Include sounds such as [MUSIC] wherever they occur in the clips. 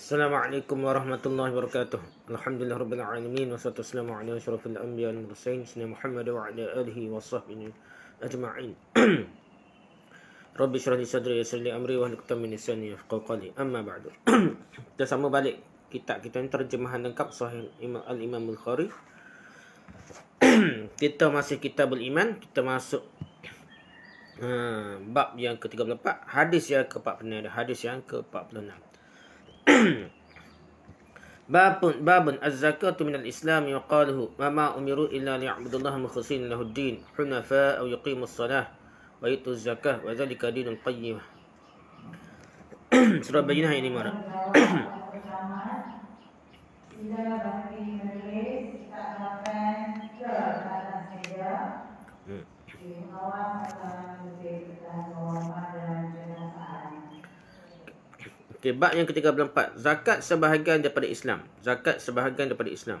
Assalamualaikum warahmatullahi wabarakatuh. Alhamdulillah rabbil alamin wassalatu wassalamu ala al anbiya wal mursalin sayyidina Muhammad wa ala alihi washabbihi ajma'in. [CLEARS THROAT] Rabbi shrah li sadri yassir li amri wa hlul min lisani yafqahu qawli. Amma ba'du. [CLEARS THROAT] kita sama balik kitab kita ni terjemahan lengkap sahih Imam Al Imam Bukhari. kita masih kitabul iman, kita masuk ah, bab yang ke-34, hadis yang ke-46, hadis yang ke-46. باب باب الزكاة من الإسلام وقاله وما أمروا إلا ليعبدوا الله مخلصين له الدين حنفاء أو يقيموا الصلاة ويؤتوا الزكاة وذلك دين القيم سورة بينها يعني مرة Okey, bab yang ke-34. Zakat sebahagian daripada Islam. Zakat sebahagian daripada Islam.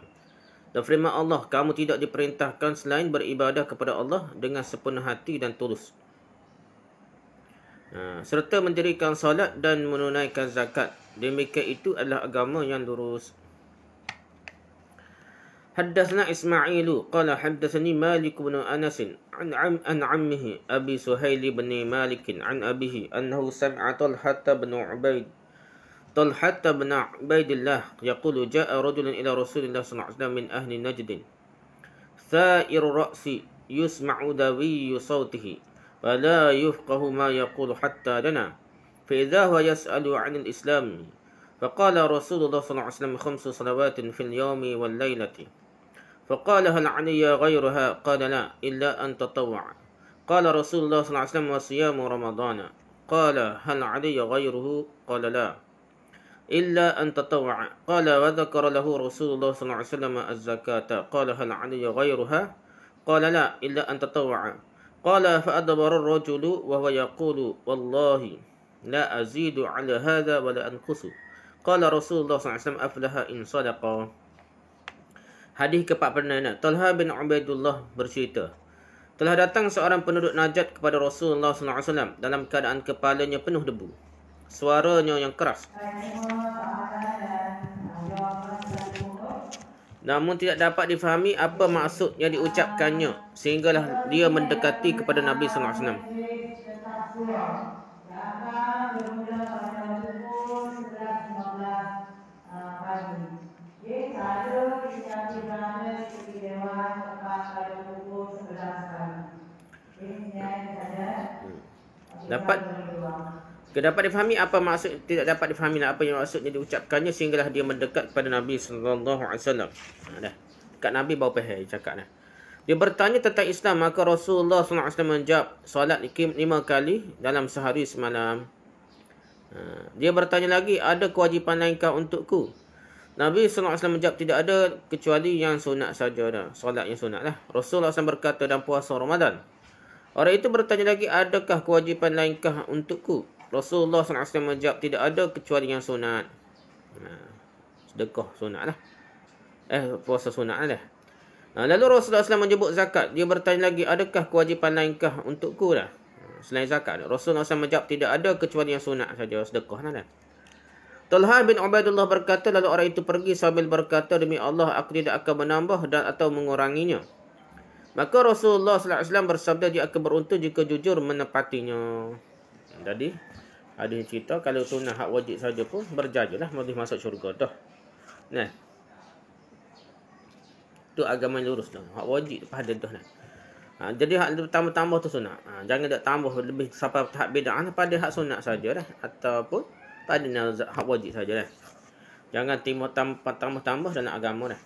Dan firman Allah, kamu tidak diperintahkan selain beribadah kepada Allah dengan sepenuh hati dan tulus. Ha, serta mendirikan salat dan menunaikan zakat. Demikian itu adalah agama yang lurus. Haddathna Ismailu qala haddathani Malik bin Anasin, an am ammihi Abi Suhaili bin Malikin, an abihi annahu sam'a Talha bin Ubaid طلحة بن عبيد الله يقول جاء رجل إلى رسول الله صلى الله عليه وسلم من أهل نجد ثائر الرأس يسمع دوي صوته ولا يفقه ما يقول حتى لنا فإذا هو يسأل عن الإسلام فقال رسول الله صلى الله عليه وسلم خمس صلوات في اليوم والليلة فقال هل علي غيرها قال لا إلا أن تطوع قال رسول الله صلى الله عليه وسلم وصيام رمضان قال هل علي غيره قال لا إلا أن تطوع قال وذكر له رسول الله صلى الله عليه وسلم الزكاة قال هل علي غيرها قال لا إلا أن تطوع قال فأدبر الرجل وهو يقول والله لا أزيد على هذا ولا أنقص قال رسول الله صلى الله عليه وسلم أفلح إن صدق Hadis ke-46. Talha bin Ubaidullah bercerita. Telah datang seorang penduduk Najat kepada Rasulullah SAW dalam keadaan kepalanya penuh debu suaranya yang keras. Namun tidak dapat difahami apa maksud yang diucapkannya sehinggalah dia mendekati kepada Nabi SAW. Alaihi Dapat tidak dapat difahami apa maksud tidak dapat difahami lah apa yang maksudnya diucapkannya sehinggalah dia mendekat kepada Nabi sallallahu alaihi wasallam. Ha, dah. Dekat Nabi bau peh cakap dah. Dia bertanya tentang Islam maka Rasulullah sallallahu alaihi wasallam menjawab solat lima kali dalam sehari semalam. Ha, dia bertanya lagi ada kewajipan lainkah untukku? Nabi sallallahu alaihi wasallam menjawab tidak ada kecuali yang sunat saja dah. Solat yang sunat lah. Rasulullah SAW berkata dan puasa Ramadan. Orang itu bertanya lagi adakah kewajipan lainkah untukku? Rasulullah SAW menjawab tidak ada kecuali yang sunat. Ha, sedekah sunat lah. Eh, puasa sunat lah. Ha, lalu Rasulullah SAW menyebut zakat. Dia bertanya lagi, adakah kewajipan lainkah untukku lah? Ha, selain zakat. Rasulullah SAW menjawab tidak ada kecuali yang sunat saja. Sedekah lah. Talha bin Ubaidullah berkata, lalu orang itu pergi sambil berkata, demi Allah, aku tidak akan menambah dan atau menguranginya. Maka Rasulullah SAW bersabda dia akan beruntung jika jujur menepatinya. Jadi, ada yang cerita kalau sunnah hak wajib saja pun berjajalah mesti masuk syurga dah. Nah. Tu agama lurus dah. Hak wajib pada dah Nah, Ha, jadi hak tambah-tambah tu sunat. Ha, jangan tak tambah lebih sampai tahap bid'ah lah pada hak sunat sajalah ataupun pada hak wajib sajalah. Jangan timbah tambah-tambah tambah dalam agama dah.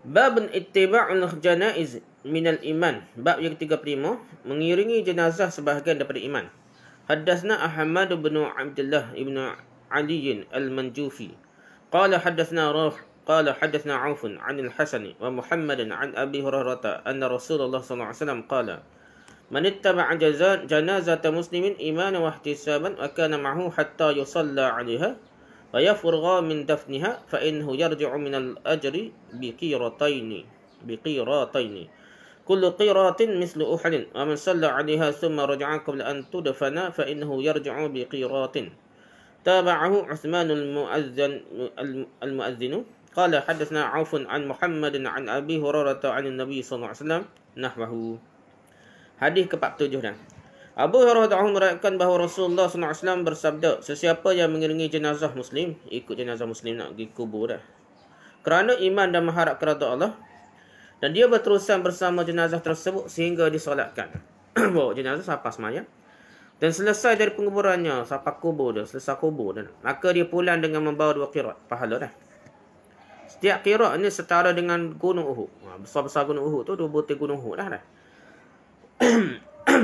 Bab ittiba'un janaiz min al-iman. Bab yang ketiga primo mengiringi jenazah sebahagian daripada iman. حدثنا أحمد بن عبد الله بن علي المنجوفي قال حدثنا روح قال حدثنا عوف عن الحسن ومحمد عن أبي هريرة أن رسول الله صلى الله عليه وسلم قال من اتبع جنازة مسلم إيمانا واحتسابا وكان معه حتى يصلى عليها ويفرغ من دفنها فإنه يرجع من الأجر بقيرتين بقيراتين كل قيرات مثل أحد ومن صلى عليها ثم رجع قبل أن تدفن فإنه يرجع بقيرات تابعه عثمان المؤذن المؤذن قال حدثنا عوف عن محمد عن أبي هريرة عن النبي صلى الله عليه وسلم نحوه حديث كبار تجهنا Abu Hurairah meriwayatkan bahawa Rasulullah SAW bersabda, sesiapa yang mengiringi jenazah Muslim, ikut jenazah Muslim nak pergi kubur dah. Kerana iman dan mengharap kepada Allah, dan dia berterusan bersama jenazah tersebut sehingga disolatkan. [CLEARS THROAT] Bawa jenazah sampai semaya. Dan selesai dari penguburannya, sampai kubur dia, selesai kubur dia. Maka dia pulang dengan membawa dua kirat. Pahala dah. Setiap kirat ni setara dengan gunung Uhud. Ha, besar-besar gunung Uhud tu, dua butir gunung Uhud lah dah. [CLEARS THROAT]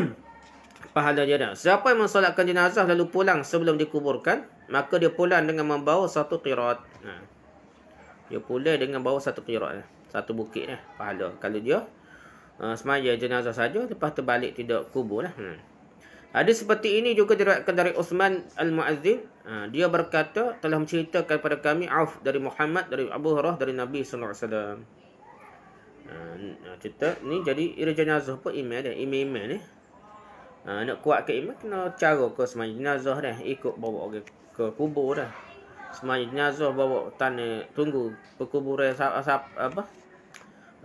pahala dia dah. Siapa yang mensolatkan jenazah lalu pulang sebelum dikuburkan, maka dia pulang dengan membawa satu kirat. Ha. Dia pulang dengan bawa satu kirat lah satu bukit lah pahala kalau dia uh, semaya jenazah saja lepas terbalik tidak kubur lah hmm. ada seperti ini juga diriwayatkan dari Uthman Al-Muazzin uh, dia berkata telah menceritakan kepada kami Auf dari Muhammad dari Abu Hurairah dari Nabi sallallahu alaihi wasallam ah, ah, cerita ni jadi ira jenazah pun imam dia imam email ni Ha, nak kuat ke iman kena cara ke semayang jenazah dah ikut bawa orang ke kubur dah semayang jenazah bawa tanah tunggu perkuburan apa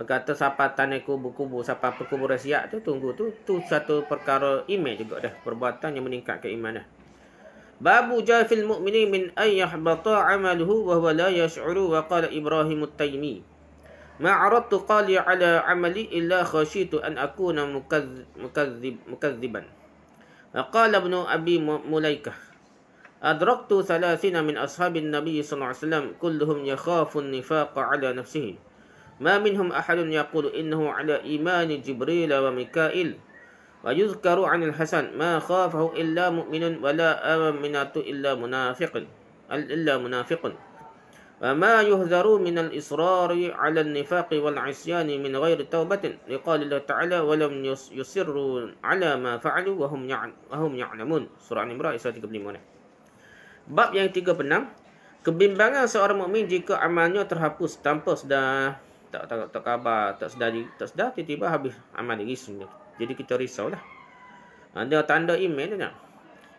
kata siapa tanah ku berkubur siapa perkubur siap tu tunggu tu tu satu perkara iman juga dah perbuatan yang meningkatkan iman dah babu jafil mu'mini min ayyah bata amaluhu wa huwa la yash'uru wa qala ibrahim al taymi ma'aradtu qali ala amali illa khashitu an akuna mukadzib mukadziban qala ibnu abi mulaikah adraktu thalathina min ashabin nabiy sallallahu alaihi wasallam kulluhum yakhafu an ala nafsihi ما منهم أحد يقول إنه على إيمان جبريل وميكائيل ويذكر عن الحسن ما خافه إلا مؤمن ولا آمنة إلا منافق إلا منافق وما يهذر من الإصرار على النفاق والعصيان من غير توبة لقال الله تعالى ولم يصروا على ما فعلوا وهم وهم يعلمون سورة Al-Imran 35 باب yang 36 Kebimbangan seorang mukmin jika amalnya terhapus tanpa sedar tak tak tak khabar, tak sedari, tak sedar tiba-tiba habis amal diri semua. Jadi kita risaulah. Ada ha, tanda email dia.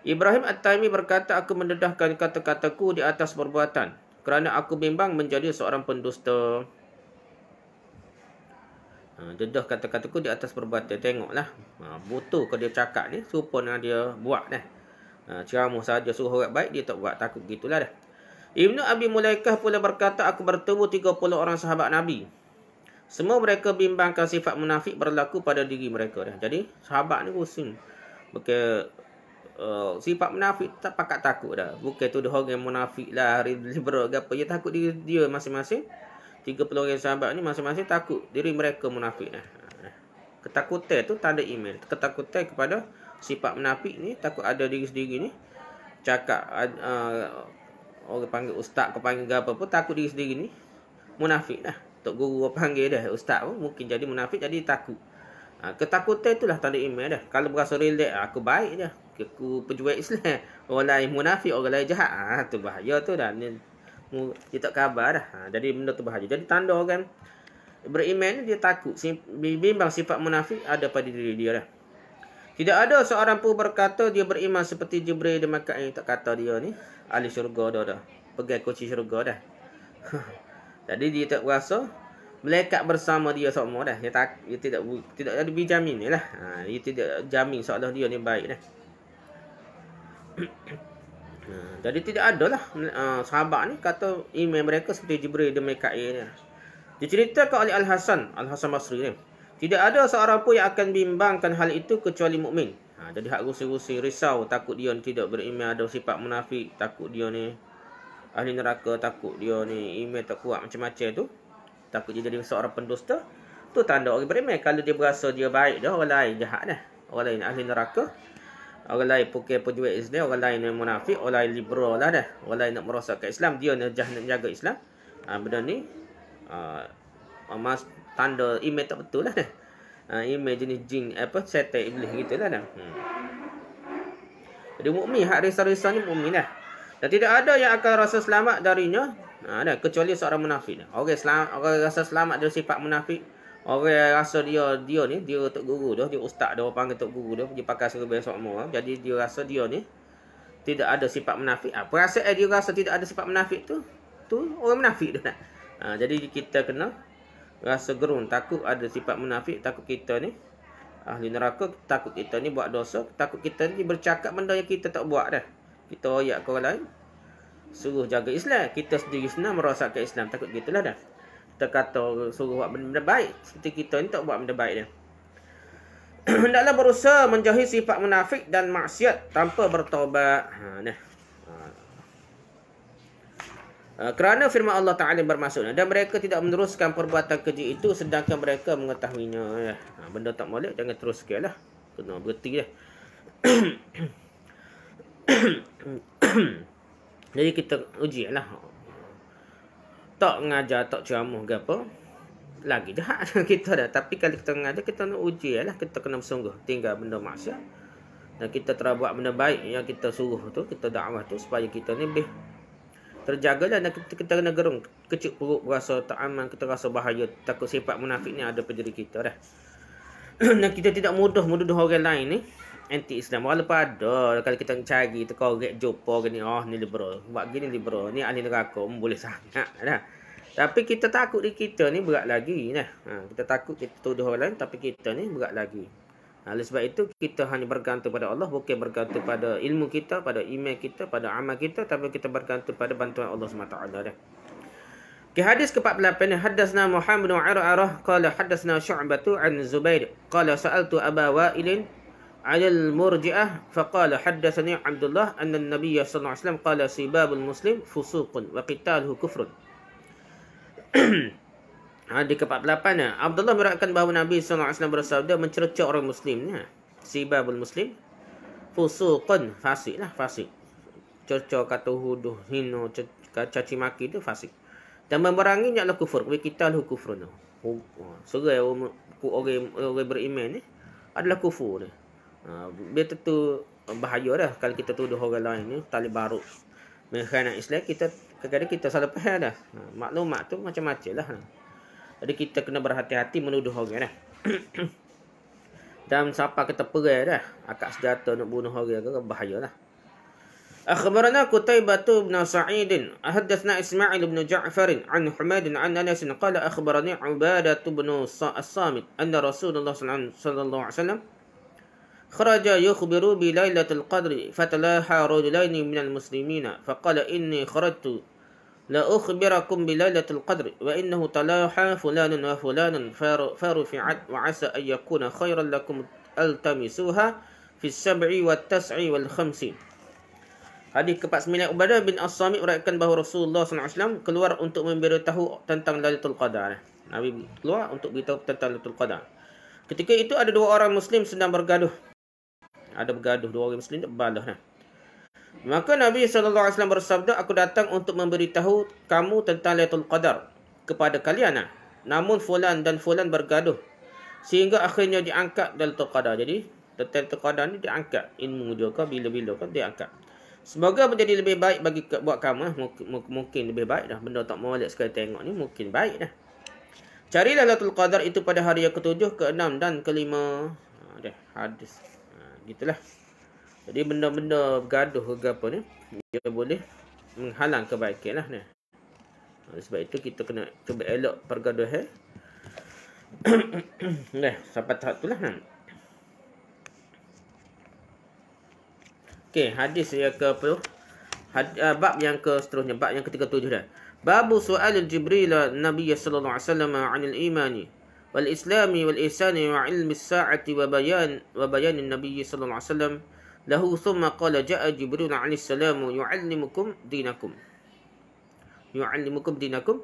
Ibrahim At-Taimi berkata aku mendedahkan kata-kataku di atas perbuatan kerana aku bimbang menjadi seorang pendusta. Ha, dedah kata-kataku di atas perbuatan. Tengoklah. Ha, butuh ke dia cakap ni. Supon yang dia buat dah. Ha, ceramah saja suruh orang baik dia tak buat. Takut gitulah dah. Ibnu Abi Mulaikah pula berkata aku bertemu 30 orang sahabat Nabi. Semua mereka bimbangkan sifat munafik berlaku pada diri mereka. Jadi, sahabat ni pusing. Bukan uh, sifat munafik tak pakat takut dah. Bukan tuduh orang munafik lah, hari liberal ke apa. Dia takut diri dia masing-masing. 30 orang sahabat ni masing-masing takut diri mereka munafik. Dah. Ketakutan tu tanda email. Ketakutan kepada sifat munafik ni, takut ada diri sendiri ni. Cakap, uh, orang panggil ustaz, kau panggil apa pun, takut diri sendiri ni. Munafik dah tok guru panggil dah ustaz pun mungkin jadi munafik jadi takut ha, ketakutan itulah tanda iman dah kalau berasa relax ha, aku baik dah aku pejuang Islam [LAUGHS] orang lain munafik orang lain jahat ha, tu bahaya tu dah ni dia tak khabar dah ha, jadi benda tu bahaya jadi tanda kan beriman dia takut bimbang sifat munafik ada pada diri dia dah tidak ada seorang pun berkata dia beriman seperti Jibril dan ini tak kata dia ni ahli syurga dah dah. Pegang kunci syurga dah. [LAUGHS] Jadi dia tak rasa melekat bersama dia semua dah. Dia tak dia tidak tidak ada dijamin lah. Ha, dia tidak jamin seolah dia ni baik dah. [COUGHS] ha, jadi tidak ada lah uh, sahabat ni kata email mereka seperti Jibril dan Mikail ni. Lah. Diceritakan oleh Al-Hasan, Al-Hasan Basri ni. Tidak ada seorang pun yang akan bimbangkan hal itu kecuali mukmin. Ha, jadi hak rusi-rusi risau takut dia ni tidak beriman ada sifat munafik, takut dia ni ahli neraka takut dia ni email tak kuat macam-macam tu takut dia jadi seorang pendusta tu tanda orang beriman kalau dia berasa dia baik dah orang lain jahat dah orang lain ahli neraka orang lain pukul pejuang Islam orang lain yang munafik orang lain liberal lah dah orang lain nak merosakkan Islam dia nak jahat nak jaga Islam ha, benda ni uh, mas, tanda email tak betul lah dah ha, ah, email jenis jin apa setan iblis gitulah dah hmm. jadi mu'min hak risa risau ni mu'min lah dan tidak ada yang akan rasa selamat darinya Ha, ada kecuali seorang munafik. Orang selamat, orang rasa selamat dia sifat munafik. Orang yang rasa dia dia ni dia tok guru dia, dia ustaz dia panggil tok guru dia, dia pakai seru besok semua. Jadi dia rasa dia ni tidak ada sifat munafik. Ah, perasaan dia rasa tidak ada sifat munafik tu, tu orang munafik tu nak. Ha, jadi kita kena rasa gerun, takut ada sifat munafik, takut kita ni ahli neraka, takut kita ni buat dosa, takut kita ni bercakap benda yang kita tak buat dah. Kita ayat orang lain, suruh jaga Islam. Kita sendiri senang merosakkan Islam. Takut gitulah dah. Kita kata suruh buat benda, baik. Seperti kita ni tak buat benda baik dia. Hendaklah berusaha menjauhi sifat munafik dan maksiat tanpa bertobat. Ha, ni. Uh, kerana firman Allah Ta'ala bermaksud Dan mereka tidak meneruskan perbuatan keji itu Sedangkan mereka mengetahuinya ya. ha, Benda tak boleh, jangan terus sikit lah Kena berhenti lah ya. Jadi kita uji lah. Tak ngajar, tak ceramah ke apa. Lagi jahat [LAUGHS] kita dah. Tapi kalau kita ngajar, kita nak uji lah. Kita kena bersungguh. Tinggal benda maksiat. Dan kita terbuat benda baik yang kita suruh tu. Kita dakwah tu. Supaya kita ni lebih terjaga lah. Dan kita, kita kena gerung. Kecil perut rasa tak aman. Kita rasa bahaya. Takut sifat munafik ni ada pada diri kita dah. [CLEARS THROAT] dan kita tidak mudah menuduh orang lain ni anti Islam walaupun ada kalau kita cari tu kau get jumpa gini oh ni liberal buat gini liberal ni ahli neraka hmm, boleh sangat dah tapi kita takut di kita ni berat lagi nah ha, kita takut kita tuduh orang lain tapi kita ni berat lagi ha, oleh sebab itu kita hanya bergantung pada Allah bukan bergantung pada ilmu kita pada iman kita pada amal kita tapi kita bergantung pada bantuan Allah SWT dah Okay, hadis ke-48 ni hadasna Muhammad bin Ar-Arah qala hadasna Syu'bah an Zubair qala sa'altu Aba Wa'ilin على المرجئة فقال حدثني عبد الله أن النبي صلى الله عليه وسلم قال سباب المسلم فسوق وقتاله كفر Hadis ke-48 ya. Abdullah meriwayatkan bahawa Nabi SAW bersabda mencerca orang Muslim ya. Sibabul Muslim fusuqun fasik lah fasik. Cerca kata huduh hino caci maki tu fasik. Dan memerangi nya lah kufur, we kita lah kufur oh, Serai orang orang beriman ni adalah kufur ni. Ah, dia tentu bahaya dah kalau kita tuduh orang lain ni tali baru mengkhianat Islam kita kadang-kadang kita salah faham dah ha, maklumat tu macam-macam lah jadi kita kena berhati-hati menuduh orang dah [COUGHS] dan siapa kita perai dah akak sejata nak bunuh orang ke bahaya lah Akhbarana Qutaibah bin Sa'id, ahaddatsna Isma'il bin Ja'far an Humaid an Anas qala akhbarani 'Ubadah bin Sa'id anna Rasulullah sallallahu alaihi wasallam خرج يخبر بليلة القدر فتلاحى رجلين من المسلمين فقال إني خرجت لأخبركم بليلة القدر وإنه تلاحى فلان وفلان فرفعت وعسى أن يكون خيرا لكم التمسوها في السبع والتسع والخمسين Hadis ke-49 Ubadah bin As-Samit uraikan bahawa Rasulullah SAW keluar untuk memberitahu tentang Lailatul Qadar. Nabi keluar untuk beritahu tentang Lailatul Qadar. Ketika itu ada dua orang Muslim sedang bergaduh. ada bergaduh dua orang muslim tak balah nah. Maka Nabi SAW bersabda, aku datang untuk memberitahu kamu tentang Laitul Qadar kepada kalian. Nah. Namun Fulan dan Fulan bergaduh. Sehingga akhirnya diangkat Laitul Qadar. Jadi, tentang Qadar ni diangkat. Ilmu dia bila-bila kan, diangkat. Semoga menjadi lebih baik bagi buat kamu. Lah. Mungkin, mungkin lebih baik dah. Benda tak mualik sekali tengok ni, mungkin baik dah. Carilah Laitul Qadar itu pada hari yang ketujuh, keenam dan kelima. Ada ha, hadis gitulah. Jadi benda-benda bergaduh ke apa ni dia boleh menghalang kebaikanlah ni. Sebab itu kita kena cuba elak pergaduhan. Eh. [COUGHS] Nah, sampai tahap itulah kan. Okey, hadis yang ke apa? Had, uh, bab yang ke seterusnya, bab yang ketiga tujuh dah. Babu soal Jibril Nabi sallallahu alaihi wasallam 'anil imani. والإسلام والإحسان وعلم الساعة وبيان وبيان النبي صلى الله عليه وسلم له ثم قال جاء جبريل عليه السلام يعلمكم دينكم يعلمكم دينكم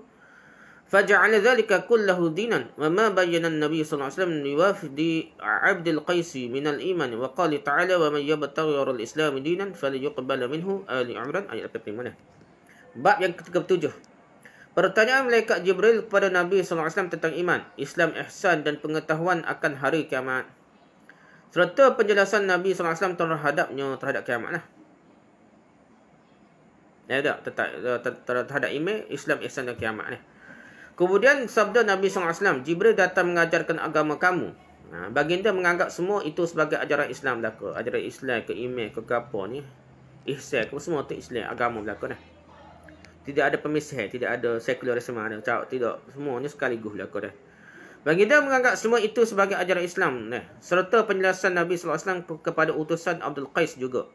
فجعل ذلك كله دينا وما بين النبي صلى الله عليه وسلم لوفد عبد القيس من الإيمان وقال تعالى ومن يبتغي غير الإسلام دينا فليقبل منه آل عمران أي ke منه Bab yang 37 Pertanyaan Malaikat Jibril kepada Nabi SAW tentang iman, Islam, ihsan dan pengetahuan akan hari kiamat. Serta penjelasan Nabi SAW terhadapnya terhadap kiamat lah. Ya tak? Terhadap iman, Islam, ihsan dan kiamat Kemudian sabda Nabi SAW, Jibril datang mengajarkan agama kamu. Ha, baginda menganggap semua itu sebagai ajaran Islam belaka. Ajaran Islam ke iman ke kapa ni. Ihsan ke semua itu Islam, agama belaka ni tidak ada pemisah, tidak ada sekularisme, ada cakap tidak. Semuanya sekaligus lah kau Bagi kita menganggap semua itu sebagai ajaran Islam. Eh, serta penjelasan Nabi Sallallahu Alaihi Wasallam kepada utusan Abdul Qais juga.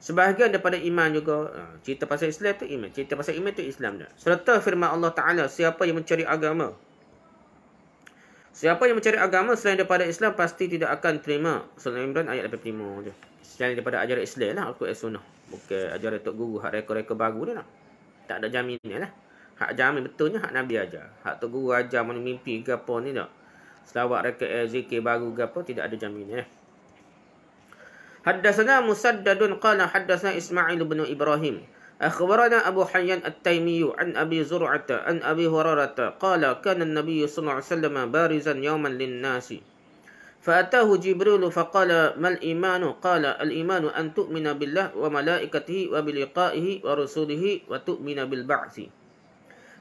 Sebahagian daripada iman juga. Ha, cerita pasal Islam tu iman. Cerita pasal iman tu Islam. Dah. Serta firman Allah Ta'ala, siapa yang mencari agama. Siapa yang mencari agama selain daripada Islam pasti tidak akan terima. Surah Imran ayat 85 je. Selain daripada ajaran Islam lah. aku quran Sunnah. Bukan ajaran Tok Guru. Hak rekor-rekor baru ni lah tak ada jaminnya lah. Hak jamin betulnya hak Nabi aja. Hak tu guru ajar mana mimpi ke apa ni tak. Selawat rakyat eh, zikir baru ke apa tidak ada jaminnya. lah. Haddasana Musaddadun qala haddasana Ismail bin Ibrahim. أخبرنا أبو حيان التيمي عن أبي زرعة عن أبي هريرة قال كان النبي صلى الله عليه وسلم بارزا يوما للناس Jibril, mal iman. Qala al فأتاه جبريل فقال ما الإيمان قال الإيمان أن تؤمن بالله وملائكته وبلقائه bil وتؤمن Hadis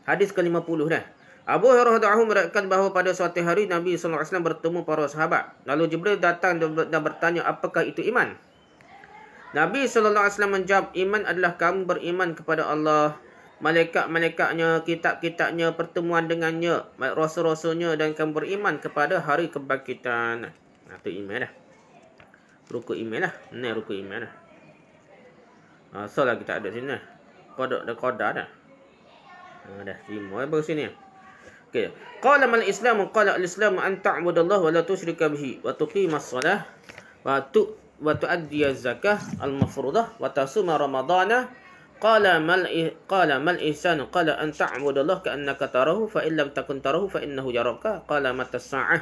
حديث كلمة بولوه Abu Hurairah meriwayatkan bahawa pada suatu hari Nabi sallallahu alaihi wasallam bertemu para sahabat. Lalu Jibril datang dan bertanya, "Apakah itu iman?" Nabi sallallahu alaihi wasallam menjawab, "Iman adalah kamu beriman kepada Allah, malaikat-malaikatnya, kitab-kitabnya, pertemuan dengannya, rasul-rasulnya dan akan beriman kepada hari kebangkitan. Ha, itu iman dah. Rukuk iman lah. Ini rukuk iman ah, lah. Ha, lah kita ada sini. Kodok dah kodak dah. Ha, dah lima lah ya, baru sini. Okay. Qala mal islamu qala al islamu an ta'budallah wa la tusyrika bihi wa tuqimas salah wa tu zakah al mafrudah wa tasuma ramadhana قال مل قال مل إنسان قال أن تعبد الله كأنك تراه فإن لم تكن تراه فإنه يراك قال متى الساعة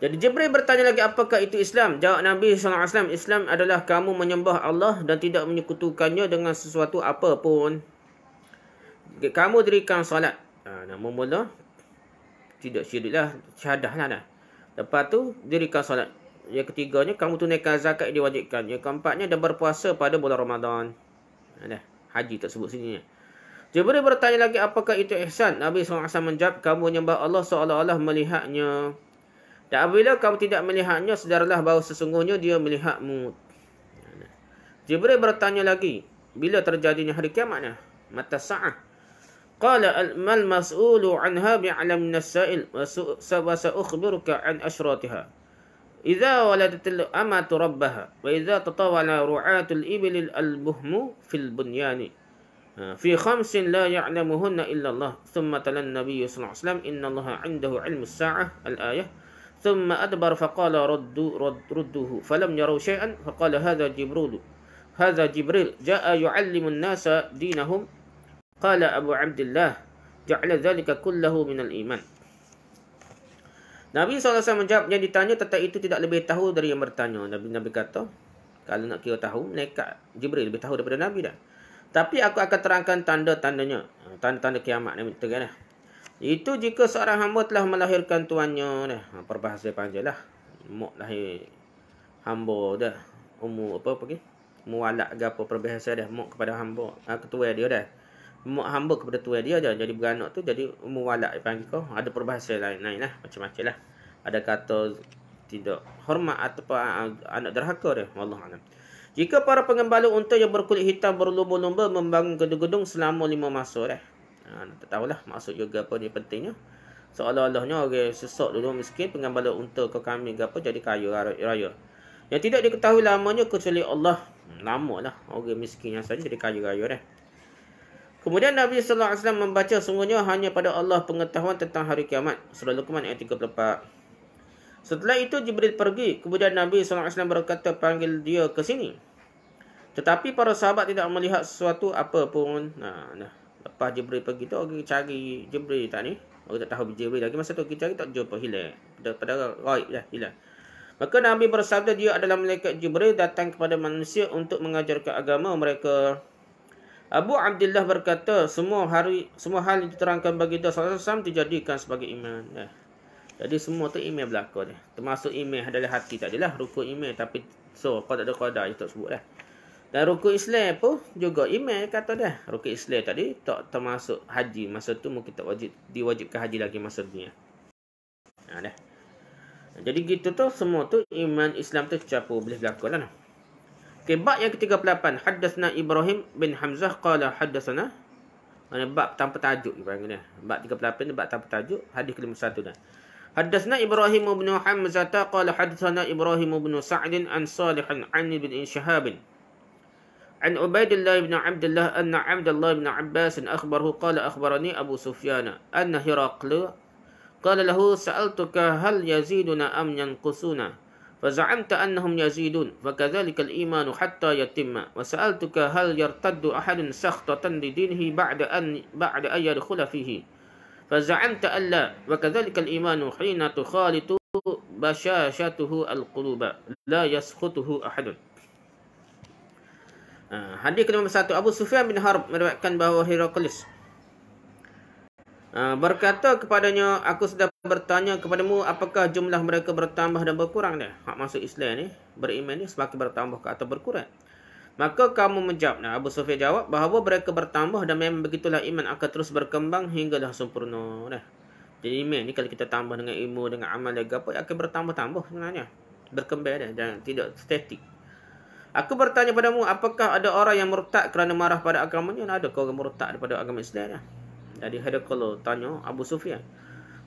Jadi Jibril bertanya lagi apakah itu Islam? Jawab Nabi Sallallahu Alaihi Wasallam Islam adalah kamu menyembah Allah dan tidak menyekutukannya dengan sesuatu apapun. Kamu dirikan salat. Ha, namun mula tidak syiriklah syahadahlah dah. Lepas tu dirikan solat. Yang ketiganya kamu tunaikan zakat yang diwajibkan. Yang keempatnya dan berpuasa pada bulan Ramadan. Ha, dah. Haji tak sebut sini. Jibril bertanya lagi apakah itu ihsan? Nabi SAW menjawab, kamu menyembah Allah seolah-olah melihatnya. Dan apabila kamu tidak melihatnya, sedarlah bahawa sesungguhnya dia melihatmu. Ha, Jibril bertanya lagi, bila terjadinya hari kiamatnya? Mata sa'ah. قال ما المسؤول عنها بعلم من السائل وسأخبرك عن أشراطها إذا ولدت الأمة ربها وإذا تطاول رعاة الإبل البهم في البنيان في خمس لا يعلمهن إلا الله ثم تلا النبي صلى الله عليه وسلم إن الله عنده علم الساعة الآية ثم أدبر فقال ردوا رد ردوه فلم يروا شيئا فقال هذا جبريل هذا جبريل جاء يعلم الناس دينهم Qala Abu Abdullah, ja'ala dhalika kullahu minal iman. Nabi SAW menjawab, yang ditanya tetap itu tidak lebih tahu dari yang bertanya. Nabi Nabi kata, kalau nak kira tahu, nekat Jibril lebih tahu daripada Nabi dah. Tapi aku akan terangkan tanda-tandanya. Ha, tanda-tanda kiamat ni. Tengah kan? Itu jika seorang hamba telah melahirkan tuannya. Dah. Ha, perbahasa panjang lah. Mok lahir hamba dah. Umur apa pergi. Mualak ke apa perbahasa dah. Mok kepada hamba. Ha, ketua dia dah mak hamba kepada tuan dia je. Jadi beranak tu jadi umur walak dia panggil kau. Ada perbahasa lain-lain lah. Macam-macam lah. Ada kata tidak hormat atau ataupun ah, ah, anak derhaka dia. Wallah alam. Jika para pengembala unta yang berkulit hitam berlumba-lumba membangun gedung-gedung selama lima masa dah. Ha, tak tahulah maksud juga apa ni pentingnya. Seolah-olahnya orang okay, sesok dulu miskin pengembala unta ke kami ke apa jadi kaya raya. Yang tidak diketahui lamanya kecuali Allah. Hmm, lama lah orang okay, miskin yang saja jadi kaya raya dah. Eh. Kemudian Nabi sallallahu alaihi wasallam membaca sungguhnya hanya pada Allah pengetahuan tentang hari kiamat. Surah Luqman ayat 34. Setelah itu Jibril pergi, kemudian Nabi sallallahu alaihi wasallam berkata panggil dia ke sini. Tetapi para sahabat tidak melihat sesuatu apa pun. Nah, nah. Lepas Jibril pergi tu, orang cari Jibril tak ni? Orang tak tahu Jibril lagi. Masa tu, kita cari tak jumpa. Hilang. Pada, pada raib dah Hilang. Maka Nabi bersabda dia adalah malaikat Jibril datang kepada manusia untuk mengajarkan agama mereka. Abu Abdullah berkata, semua hari semua hal yang diterangkan bagi dia sallallahu dijadikan sebagai iman. Eh. Jadi semua tu iman belaka ya. ni. Termasuk iman adalah hati tak adalah rukun iman tapi so kau tak ada qada itu tak sebutlah. Dan rukun Islam pun juga iman kata dah. Rukun Islam tadi tak termasuk haji. Masa tu mungkin tak wajib diwajibkan haji lagi masa dunia. Ya. Ha dah. Jadi gitu tu semua tu iman Islam tu tercapur boleh berlaku lah. Okey, bab yang ke-38. Haddasna Ibrahim bin Hamzah qala haddasana. Mana bab tanpa tajuk ni panggil Bab 38 ni bab tanpa tajuk, hadis ke-51 dah. Haddasna Ibrahim bin Hamzah ta qala haddasana Ibrahim bin Sa'd an Salih an Ani bin Shahab. An Ubaidillah bin Abdullah anna Abdullah bin Abbas akhbarahu qala akhbarani Abu Sufyan anna Hiraqla قال له سألتك هل Yaziduna أم ينقصنا؟ فزعمت أنهم يزيدون وكذلك الإيمان حتى يتم وسألتك هل يرتد أحد سخطة لدينه بعد أن بعد أن يدخل فيه فزعمت أن لا وكذلك الإيمان حين تخالط بشاشته القلوب لا يسخطه أحد Hadis ke-51 Abu Sufyan bin Harb meriwayatkan bahawa Herakles Ah, berkata kepadanya, aku sudah bertanya kepadamu apakah jumlah mereka bertambah dan berkurang ni? Hak masuk Islam ni, beriman ni semakin bertambah atau berkurang. Maka kamu menjawab, nah, Abu Sufyan jawab bahawa mereka bertambah dan memang begitulah iman akan terus berkembang hinggalah sempurna. Nah. Jadi iman ni kalau kita tambah dengan ilmu, dengan amal lagi apa, akan bertambah-tambah sebenarnya. Berkembang dah, jangan tidak statik. Aku bertanya padamu, apakah ada orang yang murtad kerana marah pada agamanya? Nah, ada orang murtad daripada agama Islam. Nah. Jadi ada kalau tanya Abu Sufyan.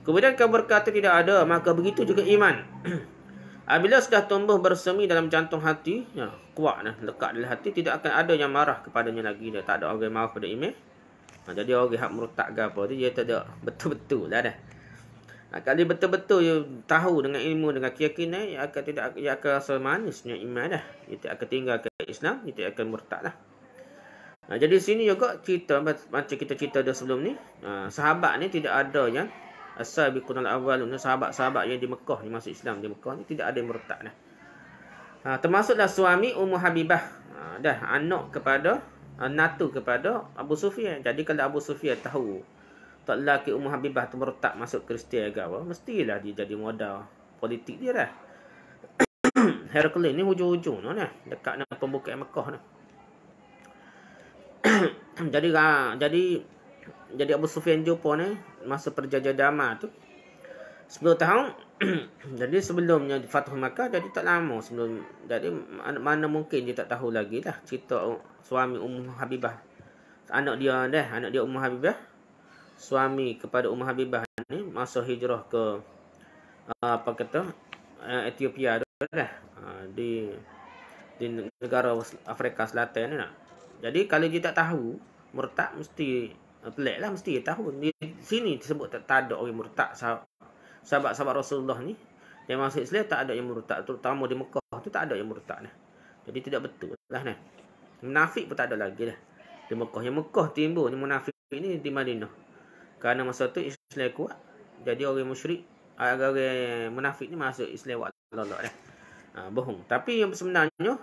Kemudian kau berkata tidak ada, maka begitu juga iman. [CLEARS THROAT] Apabila sudah tumbuh bersemi dalam jantung hati, ya, kuat nah, lekat dalam hati tidak akan ada yang marah kepadanya lagi. Dia tak ada orang yang marah pada iman. Nah, ha, jadi orang hak murtad ke apa tu dia tak ada [LAUGHS] betul-betul lah dah. Nah, ha, kalau betul-betul dia tahu dengan ilmu dengan keyakinan, dia akan tidak dia akan rasa manisnya iman dah. Dia tak akan tinggalkan Islam, dia tak akan murtad lah. Ha, jadi sini juga cerita macam kita cerita dah sebelum ni. Ha, sahabat ni tidak ada yang asal bi kunal awal ni sahabat-sahabat yang di Mekah ni masuk Islam di Mekah ni tidak ada yang meretak dah. Ha, termasuklah suami Ummu Habibah. Ha, dah anak kepada ah, natu kepada Abu Sufyan. Jadi kalau Abu Sufyan tahu tak laki Ummu Habibah tu meretak masuk Kristian agama, mestilah dia jadi modal politik dia dah. [COUGHS] Herakles ni hujung-hujung ni dekat dengan pembukaan Mekah ni. [CLEARS THROAT] jadi ha, jadi jadi Abu Sufyan jumpa ni masa perjanjian damai tu 10 tahun [CLEARS THROAT] jadi sebelumnya Fatuh Makkah jadi tak lama sebelum jadi mana, mana mungkin dia tak tahu lagi lah cerita suami Ummu Habibah anak dia dah anak dia Ummu Habibah suami kepada Ummu Habibah ni masa hijrah ke ah, apa kata eh, Ethiopia tu dah eh, di di negara Afrika Selatan ni nak lah. Jadi kalau dia tak tahu murtad mesti eh, pelik lah mesti dia tahu. Di sini disebut tak, tak ada orang murtad sahabat-sahabat Rasulullah ni. Yang masuk Islam tak ada yang murtad terutama di Mekah tu tak ada yang murtad lah. Jadi tidak betul lah ni. Munafik pun tak ada lagi lah. Di Mekah yang Mekah timbul ni menafik ni di Madinah. Kerana masa tu Islam kuat. Jadi orang musyrik agak-agak munafik ni masuk Islam wak lalak lah. Ha, bohong. Tapi yang sebenarnya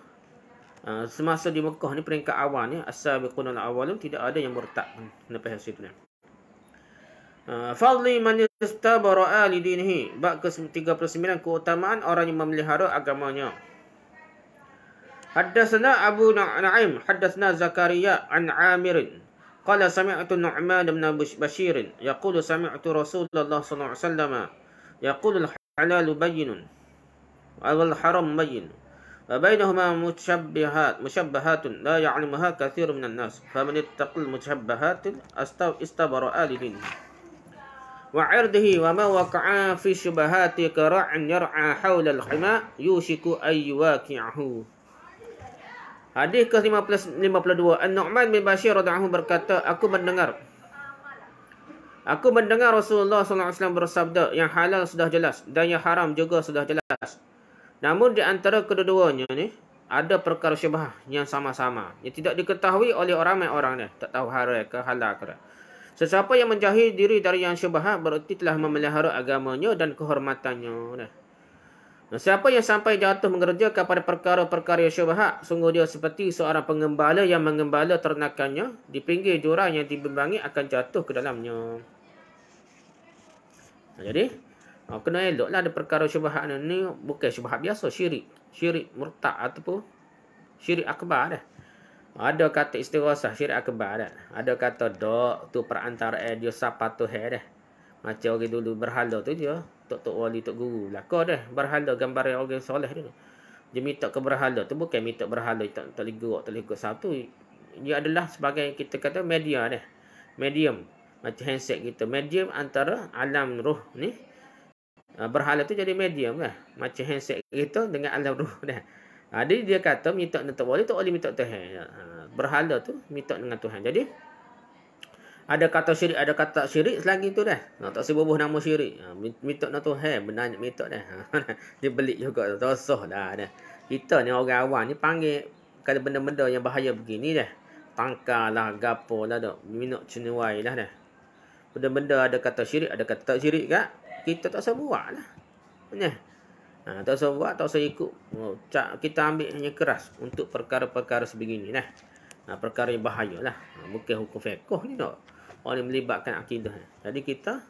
Ah, semasa di Mekah ni peringkat awal ni asal biqunul awalum tidak ada yang murtad nampak hasil tu ni. Ah, fadli man yastabara li dinihi bab ke-39 keutamaan orang yang memelihara agamanya. Haddatsana Abu Na'im, haddatsana Zakaria an Amir. Qala sami'tu Nu'man bin Bashir yaqulu sami'tu Rasulullah sallallahu alaihi wasallam yaqulu al-halalu bayyinun wal haram bayyinun. وبينهما مشبهات مشبهات لا يعلمها كثير من الناس فمن اتقى المشبهات استبرا لدينه وعرضه وما وقع في شبهات كرع يرعى حول الحماء يوشك أن يواكعه Hadis ke-52 An-Nu'man bin Bashir radhiyallahu berkata aku mendengar Aku mendengar Rasulullah SAW bersabda yang halal sudah jelas dan yang haram juga sudah jelas Namun di antara kedua-duanya ni ada perkara syubhah yang sama-sama yang tidak diketahui oleh orang ramai orang ni tak tahu hara ke halal lah ke. Sesiapa yang menjauhi diri dari yang syubhah berarti telah memelihara agamanya dan kehormatannya Nah, Siapa yang sampai jatuh mengerjakan pada perkara-perkara syubhat, sungguh dia seperti seorang pengembala yang mengembala ternakannya di pinggir jurang yang dibebangi akan jatuh ke dalamnya. Jadi, Ha, kena lah ada perkara syubhat ni, ni bukan syubhat biasa, syirik. Syirik murtad ataupun syirik akbar dah. Ada kata istirahat syirik akbar dah. Ada kata dok tu perantara eh, dia siapa tu hai eh dah. Macam orang dulu berhala tu dia. Tok-tok wali, tok guru Kau dah. Berhala gambar orang soleh dia. Dia minta ke berhala tu bukan minta berhala. Tak boleh gerak, tak boleh gerak satu. Dia adalah sebagai kita kata media dah. Medium. Macam handset kita. Medium antara alam roh ni. Ah, berhala tu jadi medium lah Macam handset kita dengan alam ruh [LAUGHS] dah. Jadi ah, dia kata minta dengan tak boleh, tak boleh minta Tuhan. Ah, berhala tu minta dengan Tuhan. Jadi ada kata syirik, ada kata syirik selagi tu dah. tak sebuah nama syirik. minta dengan Tuhan, benar nak minta dah. [LAUGHS] dia belik juga, tosoh dah. dah. Kita ni orang awam ni panggil kalau benda-benda yang bahaya begini dah. Tangkalah, gapo lah tu. Minuk cenuai lah dah. Benda-benda ada kata syirik, ada kata tak syirik kat kita tak usah buat lah. Ya. Ha, tak usah buat, tak usah ikut. Oh, cak, kita ambil hanya keras untuk perkara-perkara sebegini lah. Ha, perkara yang bahaya lah. Ha, bukan hukum fekoh ni tak. Orang yang melibatkan akidah. Jadi kita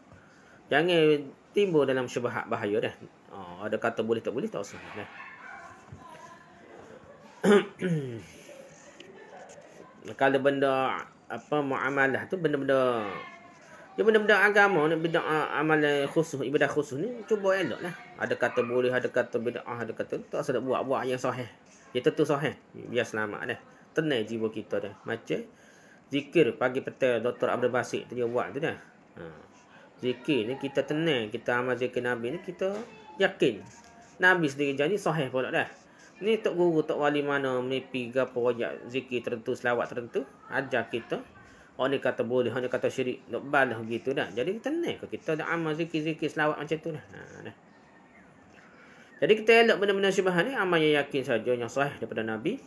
jangan timbul dalam syubahat bahaya dah. Ha, ada kata boleh tak boleh, tak usah. Lah. [COUGHS] kalau benda apa muamalah tu benda-benda dia benda-benda agama ni bid'ah amal khusus ibadah khusus ni cuba eloklah. Ada kata boleh, ada kata bid'ah, ada kata tak sedap buat buat yang sahih. Ya tentu sahih. Biar selamat dah. Tenang jiwa kita dah. Macam zikir pagi petang Dr. Abdul Basit tu dia buat tu dah. Ha. Zikir ni kita tenang, kita amal zikir Nabi ni kita yakin. Nabi sendiri janji sahih pula dah. Ni tok guru, tok wali mana menipi gapo wajak zikir tertentu, selawat tertentu ajar kita Orang ni kata boleh, orang ni kata syirik. Nak balas begitu dah. Jadi kita naik ke kita dah amal zikir-zikir selawat macam tu dah. Ha, dah. Jadi kita elak benda-benda syubahan ni amal yang yakin saja yang sahih daripada Nabi.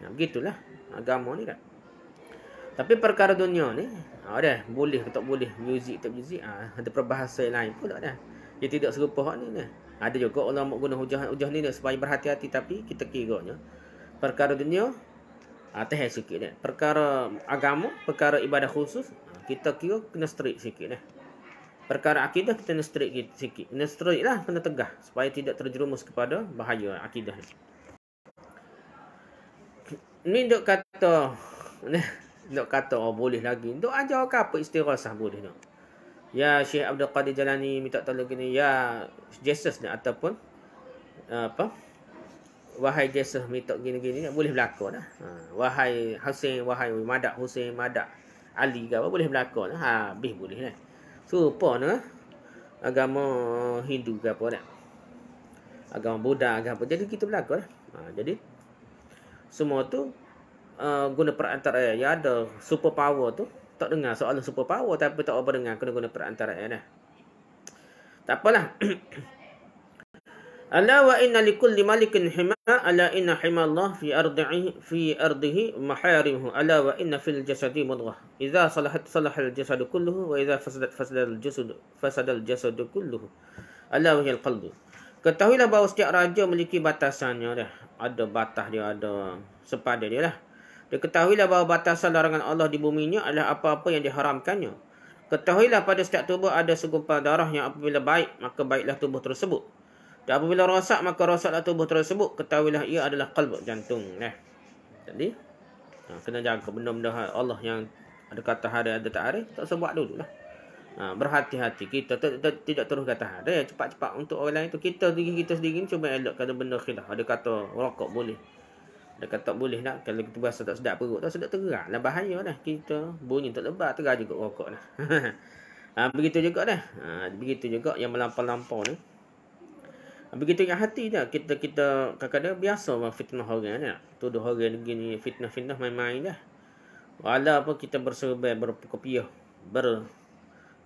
Ha, begitulah agama ni kan. Tapi perkara dunia ni, ada ha, boleh atau tak boleh, muzik tak muzik, ha, ada perbahasa lain pula dah. Dia tidak serupa hak ni dah. Ada juga ulama guna hujah-hujah ni dah supaya berhati-hati tapi kita kiranya perkara dunia uh, teh sikit dah. Perkara agama, perkara ibadah khusus, kita kira kena straight sikit dah. Perkara akidah kita kena straight sikit. Kena straight lah, kena tegah supaya tidak terjerumus kepada bahaya akidah ni. Ni dok kata dok kata oh, boleh lagi. Dok ajar ke apa istirahat boleh dok. Ya Syekh Abdul Qadir Jalani minta tolong gini. Ya Jesus ni ataupun apa? Uh, wahai Jesus mitok gini-gini boleh berlaku dah. Ha, wahai Husain, wahai Madak Husain, Madak Ali ke boleh berlaku dah. Ha, habis boleh dah. So, apa ni? Eh? Agama Hindu ke apa dah? Agama Buddha ke apa? Jadi kita berlaku dah. Ha, jadi semua tu uh, guna perantara ya. Ya ada super power tu tak dengar soalan super power tapi tak apa dengar kena guna perantara ya dah. Tak apalah. [CLEARS THROAT] Ala wa inna li kulli malikin hima ala inna hima Allah fi ardihi fi ardihi maharimuhu ala wa inna fil jasadi mudghah idza salahat salaha al jasad kulluhu wa idza fasadat fasadat al jasad fasad al jasad kulluhu ala wa al qalb ketahuilah bahawa setiap raja memiliki batasannya dah ada batas dia ada sepada dia lah dan ketahuilah bahawa batasan larangan Allah di bumi ini adalah apa-apa yang diharamkannya ketahuilah pada setiap tubuh ada segumpal darah yang apabila baik maka baiklah tubuh tersebut dan apabila rosak, maka rosaklah tubuh tersebut. Ketahuilah ia adalah kalbu jantung. Eh. Jadi, ha, kena jaga benda-benda Allah yang ada kata hari, ada tak hari. Tak sebuat dulu lah. Ha, berhati-hati. Kita tidak terus kata hari. Ya, cepat-cepat untuk orang lain itu. Kita diri kita sendiri cuba cuma elok kata benda khilaf. Ada kata rokok boleh. Ada kata tak boleh nak. Kalau kita berasa tak sedap perut. Tak sedap tergerak. Lah bahaya lah. Kita bunyi tak lebat. Tergerak juga rokok lah. [LAUGHS] ha, begitu juga lah. Ha, begitu juga yang melampau-lampau ni. Begitu dengan hati dia kita kita kadang-kadang biasa orang fitnah orang ni. Lah. Tuduh orang begini fitnah-fitnah main-main dah. Walaupun kita berserban berkopiah ber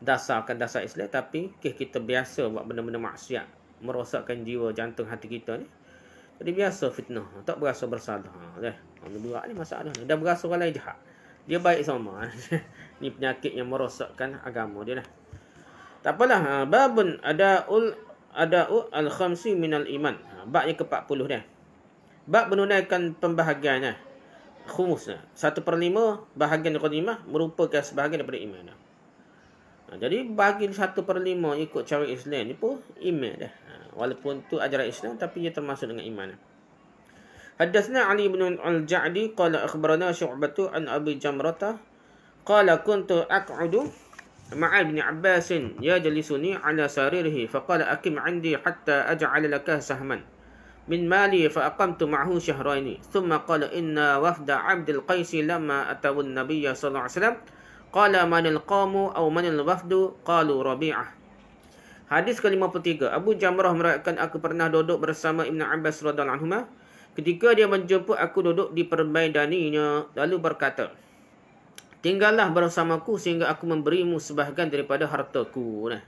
dasarkan dasar Islam tapi kek kita biasa buat benda-benda maksiat merosakkan jiwa jantung hati kita ni. Jadi biasa fitnah, tak berasa bersalah. Ha, kalau buat ni masalah ni. Dah berasa orang lain jahat. Dia baik sama. [LAUGHS] ni penyakit yang merosakkan agama dia lah. Tak apalah. Ha, babun ada ul ada al-khamsi minal iman. Ha, Bab yang ke-40 dia. Bab menunaikan pembahagiannya. Eh, khumus. Eh. Satu per lima bahagian daripada merupakan sebahagian daripada iman. Eh. Ha, jadi bahagian satu per lima ikut cara Islam ni pun iman dah. Ha, walaupun tu ajaran Islam tapi dia termasuk dengan iman. Haddasna Ali bin Al-Ja'di qala akhbarana syu'batu an Abi Jamrata qala kuntu ak'udu Ma'al bin Abbas ya jalisuni ala saririhi faqala akim 'indi hatta aj'al laka sahman min mali fa aqamtu ma'hu shahraini thumma qala inna wafda 'Abdul Qais lama atawa an-nabiy sallallahu alaihi wasallam qala man al-qamu aw man al qalu Rabi'ah Hadis ke-53 Abu Jamrah meriwayatkan aku pernah duduk bersama Ibn Abbas radhiyallahu anhu ketika dia menjemput aku duduk di permaidaninya lalu berkata Tinggallah bersamaku sehingga aku memberimu sebahagian daripada hartaku. Nah.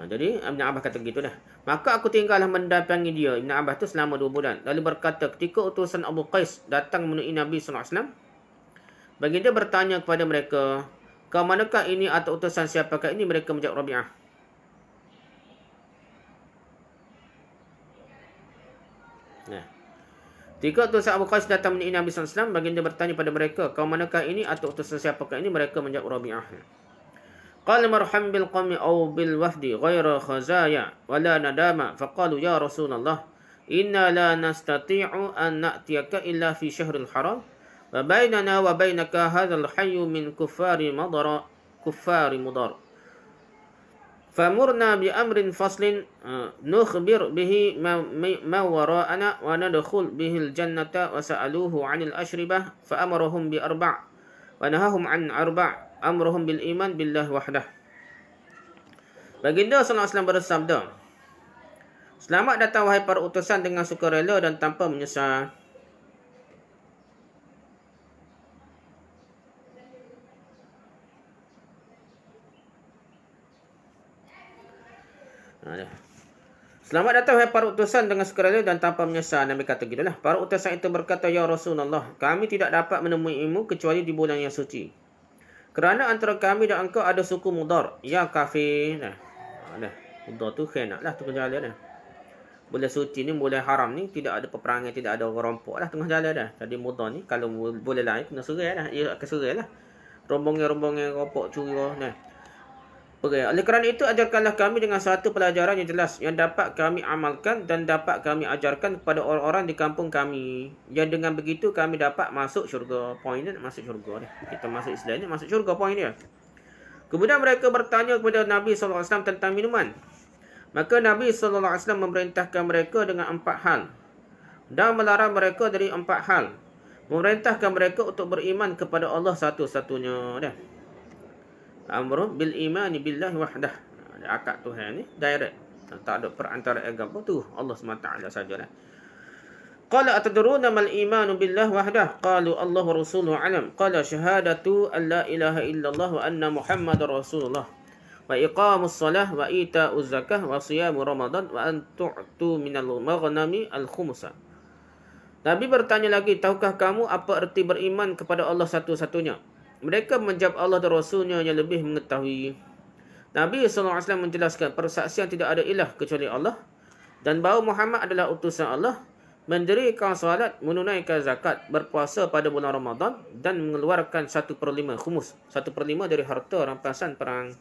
Ha, jadi Ibn Abah kata begitu dah. Maka aku tinggallah mendampingi dia. Ibn Abah tu selama dua bulan. Lalu berkata ketika utusan Abu Qais datang menemui Nabi SAW. Bagi dia bertanya kepada mereka. Kau manakah ini atau utusan siapakah ini? Mereka menjawab Rabi'ah. Nah. Tiga utusan Abu Qais datang menyertai Nabi SAW. Baginda bertanya pada mereka. Kau manakah ini atau utusan siapakah ini? Mereka menjawab Rabi'ah. Qala marham bil qami aw bil wafdi ghayra khazaya wala nadama faqalu ya rasulullah inna la nastati'u an na'tiyaka illa fi syahril haram wa bainana wa bainaka hadzal hayy min kuffari madara kuffari mudara famurna bi amrin faslin nukhbir bihi ma wara'ana wa nadkhul bihi al-jannata wa sa'aluhu al ashribah fa amarahum bi arba' wa nahahum 'an arba' amruhum bil iman billah wahdah Baginda sallallahu alaihi wasallam bersabda Selamat datang wahai para utusan dengan sukarela dan tanpa menyesal Ha, Selamat datang hai para utusan dengan sukarela dan tanpa menyesal Nabi kata gitulah. Para utusan itu berkata ya Rasulullah, kami tidak dapat menemui ilmu kecuali di bulan yang suci. Kerana antara kami dan engkau ada suku mudar, ya kafir. Nah. Ha, nah, mudar tu khianatlah tu kejalan dah. Bulan suci ni bulan haram ni tidak ada peperangan, tidak ada rompok lah tengah jalan dah. Jadi mudar ni kalau boleh lain kena serailah, ya akan serailah. Rombongan-rombongan rompok curi nah. Okay. Oleh kerana itu, ajarkanlah kami dengan satu pelajaran yang jelas yang dapat kami amalkan dan dapat kami ajarkan kepada orang-orang di kampung kami. Yang dengan begitu, kami dapat masuk syurga. Poin dia masuk syurga. Kita masuk Islam ni, masuk syurga. Poin dia. Kemudian mereka bertanya kepada Nabi SAW tentang minuman. Maka Nabi SAW memerintahkan mereka dengan empat hal. Dan melarang mereka dari empat hal. Memerintahkan mereka untuk beriman kepada Allah satu-satunya. Dia amru bil imani billahi wahdah ada akad Tuhan ni direct tak ada perantara agama tu Allah SWT saja lah Qala atadruna mal imanu billahi wahdah qalu Allahu rasuluhu alam qala shahadatu an ilaha illallah wa anna muhammadar rasulullah wa iqamus salah wa ita'uz zakah wa siyamu ramadan wa an tu'tu minal maghnami al khumsa Nabi bertanya lagi, tahukah kamu apa erti beriman kepada Allah satu-satunya? Mereka menjawab Allah dan Rasulnya yang lebih mengetahui. Nabi SAW menjelaskan persaksian tidak ada ilah kecuali Allah. Dan bahawa Muhammad adalah utusan Allah. Mendirikan salat, menunaikan zakat, berpuasa pada bulan Ramadan dan mengeluarkan satu per lima khumus. Satu per lima dari harta rampasan perang.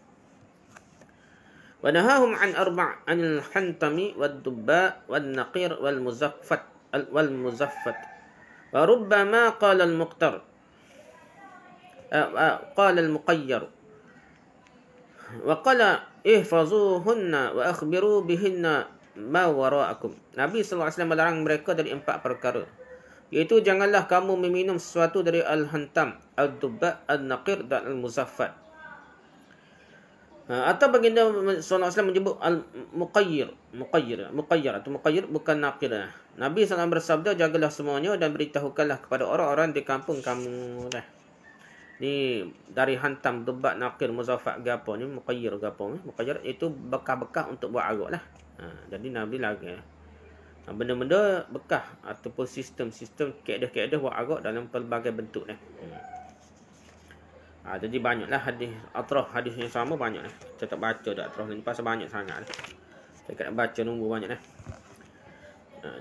Wanahahum an arba' an al hantami wal dubba wal naqir wal muzaffat. Wal muzaffat. ma qal al-muqtar. قال المقير وقال احفظوهن واخبروا بهن ما وراءكم نبي صلى الله عليه وسلم melarang mereka dari empat perkara yaitu janganlah kamu meminum sesuatu dari al-hantam ad-dubba an-naqir dan al-muzaffat ha, atau baginda Wasallam menyebut Al-Muqayyir Muqayyir Muqayyir atau Muqayyir bukan naqir Nabi SAW bersabda Jagalah semuanya dan beritahukanlah kepada orang-orang di kampung kamu Dah ni dari hantam debat nakir muzafak gapo ni muqayyir gapo ni muqayyir itu bekah-bekah untuk buat arak lah ha, jadi nabi lagi eh. ha, benda-benda bekah ataupun sistem-sistem kaedah-kaedah buat arak dalam pelbagai bentuk ni ha, jadi banyaklah hadis atrah hadis yang sama banyak ni saya baca dah atrah ni pasal banyak sangat ni saya kena baca nombor banyak ni ha,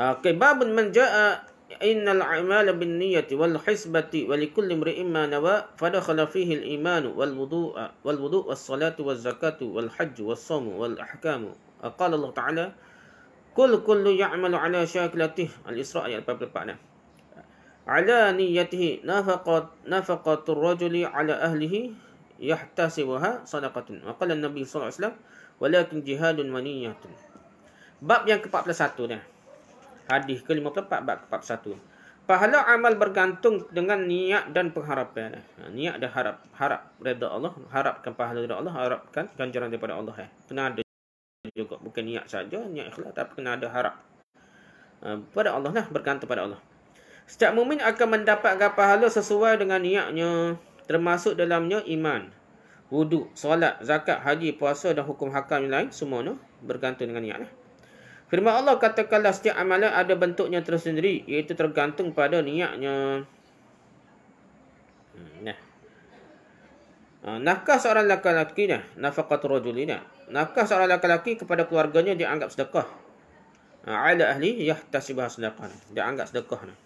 Okay, babun menja'a إن الأعمال بالنية والحسبة ولكل امرئ ما نوى فدخل فيه الإيمان والوضوء والوضوء والصلاة والزكاة والحج والصوم والأحكام قال الله تعالى كل كل يعمل على شاكلته الإسراء الباب على نيته نفقة نفقة الرجل على أهله يحتسبها صدقة وقال النبي صلى الله عليه وسلم ولكن جهاد ونية باب yang ke-41 dah Hadis ke-54 bab 41. Pahala amal bergantung dengan niat dan pengharapan. Ha, niat dan harap harap redha Allah, harapkan pahala dari Allah, harapkan ganjaran daripada Allah eh. Kena ada juga bukan niat saja, niat ikhlas tapi kena ada harap. Ha, pada Allah lah bergantung pada Allah. Setiap mukmin akan mendapatkan pahala sesuai dengan niatnya termasuk dalamnya iman. Wuduk, solat, zakat, haji, puasa dan hukum hukum yang lain semuanya bergantung dengan niat lah. Firman Allah katakanlah setiap amalan ada bentuknya tersendiri iaitu tergantung pada niatnya. Hmm, ah, nah. Nafkah seorang lelaki nah, nafkah rajulina. Nafkah seorang lelaki kepada keluarganya dianggap sedekah. Ah, ala ahli yahtasibah sedekah. Dia anggap sedekah. Nah.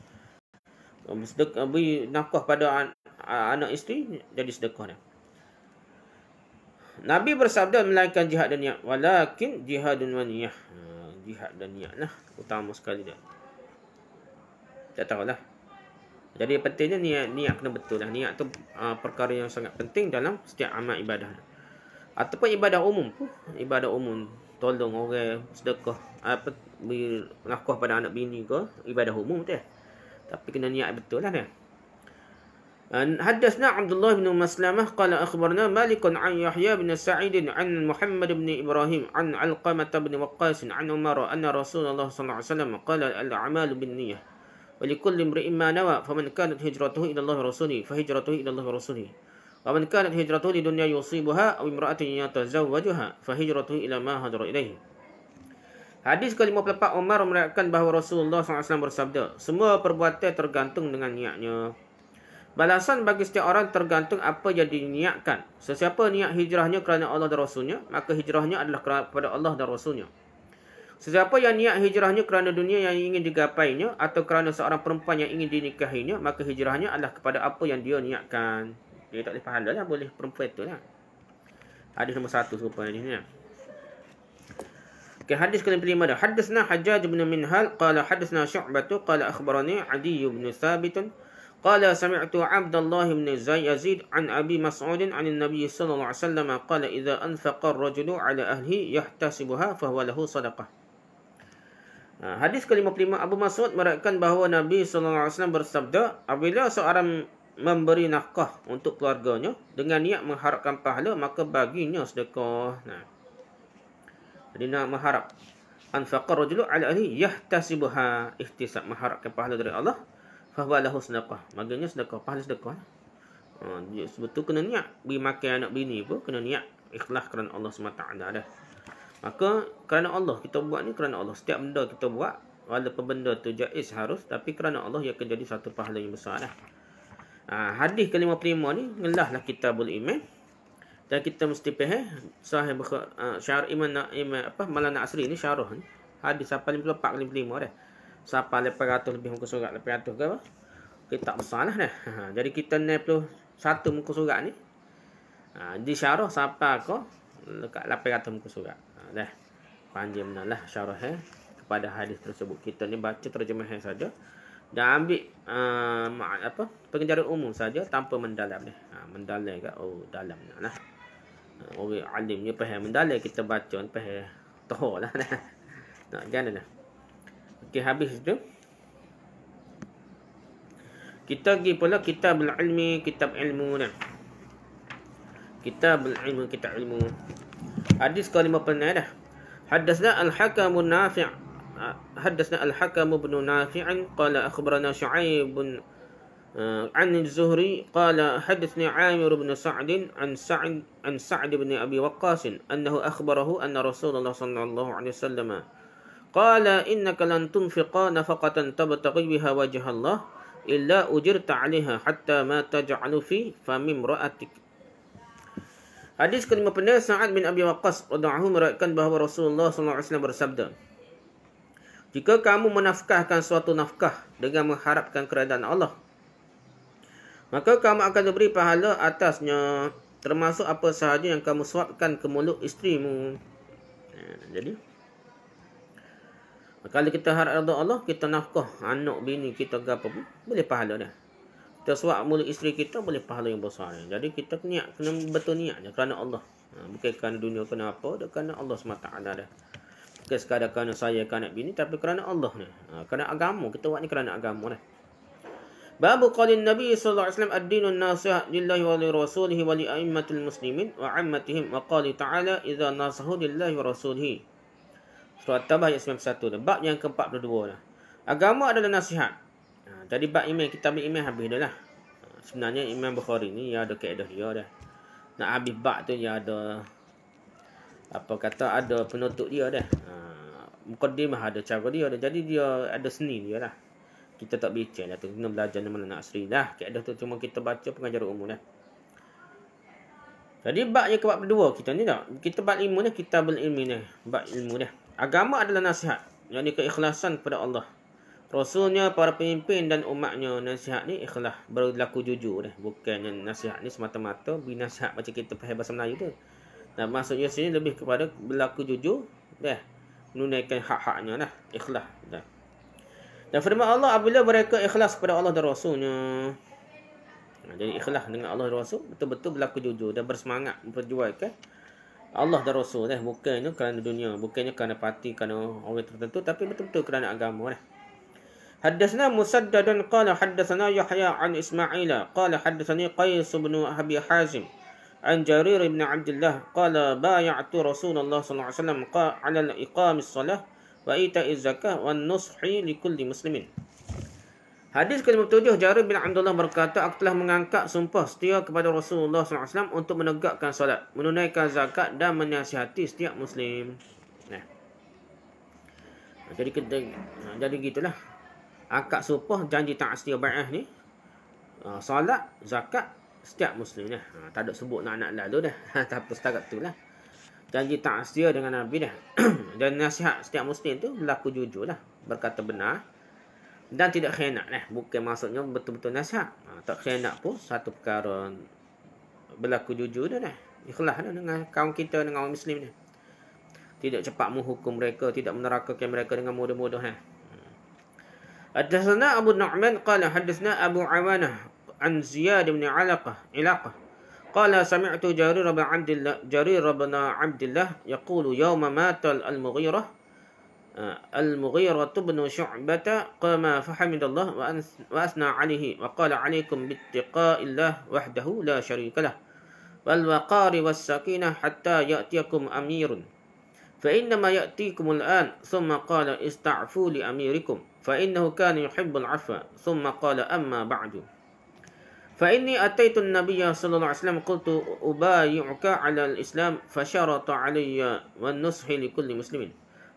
Ah, sedekah bagi nafkah pada anak isteri jadi sedekah. Nah. Nabi bersabda melainkan jihad dan niat. Walakin jihadun wa niyah. Hmm jihad dan niat lah utama sekali dia tak tahu lah jadi pentingnya niat niat kena betul lah niat tu uh, perkara yang sangat penting dalam setiap amal ibadah ataupun ibadah umum ibadah umum tolong orang sedekah apa beri nafkah pada anak bini ke ibadah umum tu ya. tapi kena niat betul lah dia ya. أن حدثنا عبد الله بن مسلمة قال أخبرنا مالك عن يحيى بن سعيد عن محمد بن إبراهيم عن علقمة بن وقاص عن عمر أن رسول الله صلى الله عليه وسلم قال الأعمال بالنية ولكل امرئ ما نوى فمن كانت هجرته إلى الله ورسوله فهجرته إلى الله ورسوله ومن كانت هجرته لدنيا يصيبها أو امرأة يتزوجها فهجرته إلى ما هجر إليه Hadis ke-54 Umar meriwayatkan bahawa Rasulullah SAW bersabda, semua perbuatan tergantung dengan niatnya. Balasan bagi setiap orang tergantung apa yang diniatkan. Sesiapa niat hijrahnya kerana Allah dan Rasulnya, maka hijrahnya adalah kepada Allah dan Rasulnya. Sesiapa yang niat hijrahnya kerana dunia yang ingin digapainya atau kerana seorang perempuan yang ingin dinikahinya, maka hijrahnya adalah kepada apa yang dia niatkan. Dia tak boleh pahala lah, boleh perempuan tu lah. Hadis nombor satu supaya ni. Lah. Okay, hadis ke lima dah. Hadisna Hajjaj bin Minhal, Qala hadisna Syu'batu, Qala akhbarani Adi bin Sabitun, Qala sami'tu Abdullah bin Zayyazid an Abi Mas'ud an Nabi sallallahu alaihi wasallam qala idza anfaqa ar-rajulu ala ahlihi yahtasibuha fa huwa lahu sadaqah. Ha, hadis ke-55 Abu Mas'ud meriwayatkan bahawa Nabi sallallahu alaihi wasallam bersabda apabila seorang memberi nafkah untuk keluarganya dengan niat mengharapkan pahala maka baginya sedekah. Nah. Jadi nak mengharap anfaqa ar-rajulu ala ahlihi yahtasibuha ihtisab mengharapkan pahala dari Allah Fahwa lahu sedekah. Maknanya sedekah. Pahala sedekah. Lah. Ha, sebetul kena niat. Beri makan anak bini pun kena niat. Ikhlas kerana Allah SWT dah. Maka kerana Allah. Kita buat ni kerana Allah. Setiap benda kita buat. Walaupun benda tu jais harus. Tapi kerana Allah ia akan jadi satu pahala yang besar dah. Ha, hadis ke-55 ni. Ngelah kita boleh iman. Dan kita mesti pahal. Sahih uh, ha, syar iman, iman apa, malana asri ni syarah ni. Hadis apa 54 ke 55 dah sampai lebih ratus lebih muka surat lebih ratus ke apa kita okay, tak besar lah ha, ha, jadi kita ni 91 muka surat ni ha, di syarah sampai ke dekat 800 muka surat ha, dah panjang benar lah syarah eh, kepada hadis tersebut kita ni baca terjemah saja dan ambil uh, apa pengajaran umum saja tanpa mendalam ni ha, mendalam ke oh dalam benar lah ha, orang alim ni paham mendalam kita baca paham tahu lah [LAUGHS] nah jangan lah Okey habis itu. Kita pergi pula kitab al-ilmi, kitab ilmu ni. Kitab al-ilmu, kitab ilmu. Hadis ke-56 dah. Haddasna al-hakam nafi' ah, Haddasna al-hakam ibn nafi' Qala akhbarana syu'aib عن الزهري قال حدثني عامر بن سعد عن سعد عن سعد بن ابي وقاص انه اخبره ان رسول الله صلى الله عليه Qala innaka lan tunfiqa nafaqatan tabtaqi biha wajah Allah illa ujirta 'alayha hatta ma taj'alu fi fami imra'atik. Hadis kelima pendek Sa'ad bin Abi Waqqas radhiyallahu meriwayatkan bahawa Rasulullah SAW bersabda Jika kamu menafkahkan suatu nafkah dengan mengharapkan keridaan Allah maka kamu akan diberi pahala atasnya termasuk apa sahaja yang kamu suapkan ke mulut isterimu. Jadi, kalau kita harap redha Allah, kita nafkah anak bini kita ke apa pun, boleh pahala dah. Kita suap mulut isteri kita, boleh pahala yang besar. Jadi kita niat, kena betul niat je kerana Allah. Ha, bukan kerana dunia kena apa, dia kerana Allah SWT dah. Bukan sekadar kerana saya ke bini, tapi kerana Allah ni. Ha, kerana agama, kita buat ni kerana agama lah. باب قول النبي صلى الله عليه وسلم الدين الناصح لله ولرسوله ولأئمة المسلمين وعمتهم وقال تعالى إذا ناصحوا لله ورسوله Surah Tabah ayat 91 ni. Bab yang ke-42 lah. Agama adalah nasihat. Ha, tadi bab iman. Kita ambil iman habis dah lah. Ha, sebenarnya iman Bukhari ni. Ya ada keadaan dia dah. Nak habis bab tu. Ya ada. Apa kata. Ada penutup dia dah. Ha, Mukaddimah ada cara dia dah. Jadi dia ada seni dia lah. Kita tak bincang lah tu. belajar ni anak nak asri lah. Keadaan tu cuma kita baca pengajaran umum lah. Jadi bab yang ke-42 kita ni tak. Kita bab ilmu ni. Kita bab ilmu ni. Bab ilmu dah. Agama adalah nasihat, yakni keikhlasan kepada Allah. Rasulnya, para pemimpin dan umatnya nasihat ni ikhlas, berlaku jujur eh. Bukannya nasihat ni semata-mata binasihat macam kita pakai bahasa Melayu tu. Dan maksudnya sini lebih kepada berlaku jujur dah. Menunaikan hak-haknya lah, ikhlas dah. Dan firman Allah apabila mereka ikhlas kepada Allah dan Rasulnya. Jadi ikhlas dengan Allah dan Rasul betul-betul berlaku jujur dan bersemangat memperjuangkan Allah dan Rasul eh bukannya kerana dunia bukannya kerana parti kerana orang tertentu tapi betul-betul kerana agama eh Haddatsana Musaddadun qala haddatsana Yahya an Ismail qala haddatsani Qais bin Abi Hazim an Jarir bin Abdullah qala bay'atu Rasulullah sallallahu alaihi wasallam qala al-iqam salah wa ita'iz zakah wan nushi li kulli muslimin Hadis ke-57 Jarir bin Abdullah berkata aku telah mengangkat sumpah setia kepada Rasulullah SAW untuk menegakkan solat, menunaikan zakat dan menasihati setiap muslim. Nah. Ha, jadi kita ha, jadi gitulah. Akad sumpah janji tak setia baiah ni. Ha, solat, zakat setiap muslim lah. tak ada sebut nak anak lalu dah. [LAUGHS] tak apa setakat tu lah. Janji tak setia dengan Nabi dah. [CLEARS THROAT] dan nasihat setiap muslim tu berlaku jujur lah. Berkata benar dan tidak khianat lah. Bukan maksudnya betul-betul nasihat. Ha, tak khianat pun satu perkara berlaku jujur dah eh. lah. Ikhlas dah dengan kaum kita, dengan orang Muslim ni. Tidak cepat menghukum mereka, tidak menerakakan mereka dengan mudah-mudah lah. Eh. Hmm. Hadisana Abu Nu'man qala hadisna Abu Awanah an Ziyad bin Alaqah Ilaqah قال سمعت جرير بن عبد الله جرير بن عبد الله يقول يوم مات المغيره آه، المغيرة بن شعبة قام فحمد الله وأثنى عليه وقال عليكم باتقاء الله وحده لا شريك له والوقار والسكينة حتى يأتيكم أمير فإنما يأتيكم الآن ثم قال استعفوا لأميركم فإنه كان يحب العفو ثم قال أما بعد فإني أتيت النبي صلى الله عليه وسلم قلت أبايعك على الإسلام فشرط علي والنصح لكل مسلم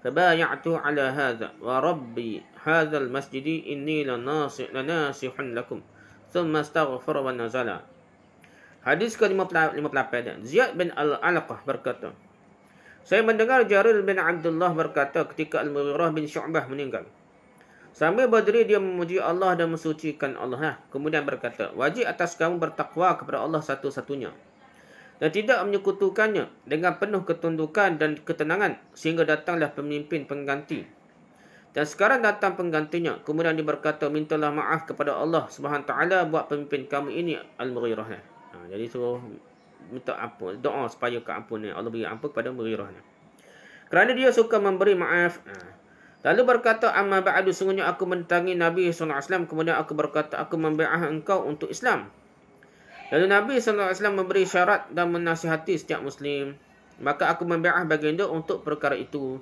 فبايعته على هذا وربي هذا المسجد إني لناصح لكم ثم استغفر ونزل Hadis ke-58 Ziyad bin Al-Alaqah berkata Saya mendengar Jarir bin Abdullah berkata ketika Al-Mughirah bin Syu'bah meninggal Sambil berdiri dia memuji Allah dan mensucikan Allah ha, Kemudian berkata Wajib atas kamu bertakwa kepada Allah satu-satunya dan tidak menyekutukannya dengan penuh ketundukan dan ketenangan sehingga datanglah pemimpin pengganti. Dan sekarang datang penggantinya, kemudian dia berkata, mintalah maaf kepada Allah SWT buat pemimpin kamu ini Al-Murirah. Ha, jadi suruh minta apa, doa supaya keampunan Allah beri ampun kepada Murirah. Kerana dia suka memberi maaf. Ha. Lalu berkata, Amma ba'adu sungguhnya aku mentangi Nabi SAW. Kemudian aku berkata, aku membi'ah engkau untuk Islam. Lalu Nabi SAW memberi syarat dan menasihati setiap Muslim. Maka aku membi'ah baginda untuk perkara itu.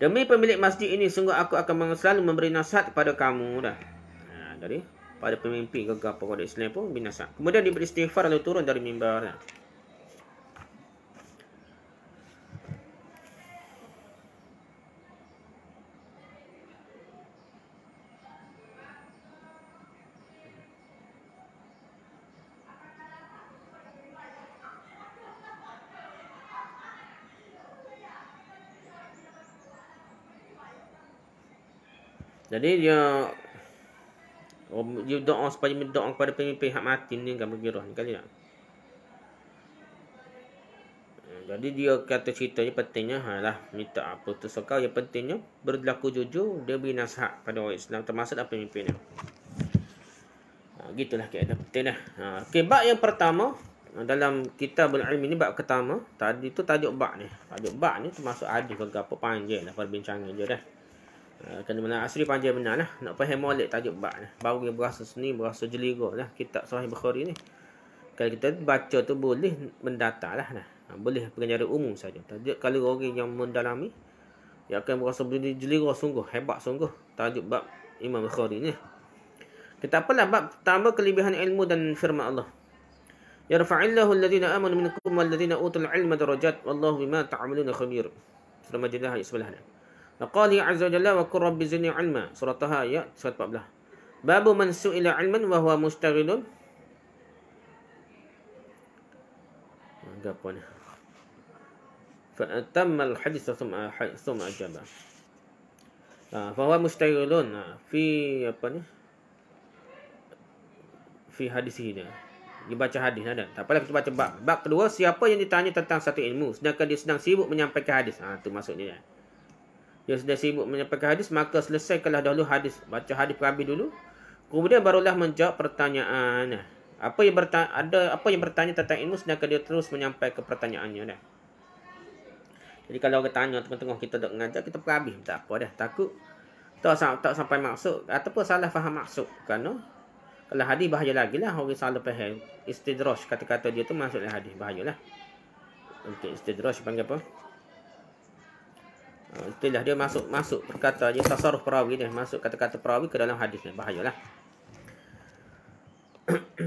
Demi pemilik masjid ini, sungguh aku akan selalu memberi nasihat kepada kamu. Dah. Jadi, ha, pada pemimpin gegar pokok Islam pun binasa. Kemudian diberi istighfar lalu turun dari mimbar. Dah. Ha. Jadi dia oh, dia doa supaya doa kepada pemimpin hak mati ni kan bergerak ni kali nak. Hmm, jadi dia kata ceritanya pentingnya ha, lah, minta apa tu sekau yang pentingnya berlaku jujur dia beri nasihat pada orang Islam termasuk apa pemimpin dia. Ha, gitulah kaedah penting dah. Ha, okay, bab yang pertama dalam kita berilmi ni bab pertama tadi tu tajuk bab ni. Tajuk bab ni termasuk ada beberapa panjang dah perbincangan je dah. Ah, kena menang asli panjang benar, lah. Nak faham molek tajuk bab lah. Baru dia berasa seni, berasa jeliga lah. Kitab Sahih Bukhari ni. Kalau kita baca tu boleh mendata lah. Nah. Ah, boleh pengajaran umum saja. Tajuk kalau orang yang mendalami. Dia akan berasa jeliga sungguh. Hebat sungguh. Tajuk bab Imam Bukhari ni. Kita apalah bab tambah kelebihan ilmu dan firman Allah. Yarfa'illahu alladhina amanu minkum walladhina utul ilma darajat wallahu bima ta'amaluna khabir. Selamat majidah ayat sebelah ni. Laqali azza jalla wa qur rabbi zini ilma. Surah Taha ayat 114. Bab man su'ila ilman wa huwa mustaghilun. Enggak Fa atamma al hadis thumma thumma ajaba. Ah, fa huwa mustaghilun ha, fi apa ni? Fi hadis ini. Dia baca hadis ada. Tak apalah kita baca bab. Bab kedua siapa yang ditanya tentang satu ilmu sedangkan dia sedang sibuk menyampaikan hadis. Ah, ha, tu maksudnya. Ya. Dia sudah sibuk menyampaikan hadis, maka selesaikanlah dahulu hadis. Baca hadis perhabis dulu. Kemudian barulah menjawab pertanyaan. Apa yang bertanya, ada apa yang bertanya tentang ilmu sedangkan dia terus menyampaikan pertanyaannya dah. Jadi kalau orang tanya tengah-tengah kita dok mengajar kita perhabis tak apa dah takut tak, tak sampai maksud ataupun salah faham maksud kan no? Kalau hadis bahaya lagi lah orang salah faham istidrosh kata-kata dia tu masuk dalam hadis bahayalah. Okey Istidrosh panggil apa? Ha, itulah dia masuk masuk perkata dia tasaruf perawi dia masuk kata-kata perawi ke dalam hadis ni bahayalah [CLEARS THROAT]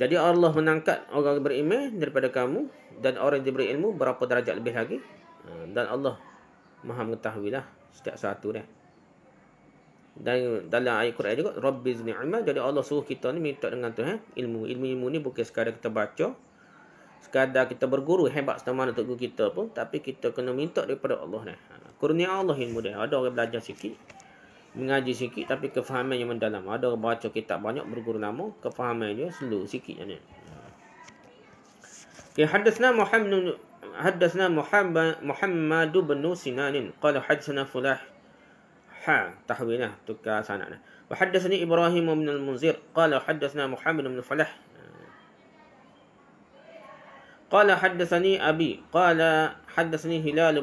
jadi Allah menangkat orang beriman daripada kamu dan orang yang diberi ilmu berapa darjat lebih lagi ha, dan Allah Maha mengetahuilah setiap satu dia dan dalam ayat Quran juga Rabbiz ni'ma jadi Allah suruh kita ni minta dengan Tuhan eh, ilmu ilmu-ilmu ni bukan sekadar kita baca sekadar kita berguru hebat setengah mana tu guru kita pun tapi kita kena minta daripada Allah ni ha. Kurnia Allah ilmu dia. Ada orang belajar sikit, mengaji sikit tapi kefahamannya mendalam. Ada orang baca kitab banyak berguru lama, kefahamannya selu sikit jenis. Okay, حدثنا محمد حدثنا محمد محمد بن سنان قال حدثنا فلاح ha tahwinah tukar sanadnya lah. wa haddatsani ibrahim bin al munzir qala haddatsana muhammad bin falah qala haddatsani abi qala haddatsani hilal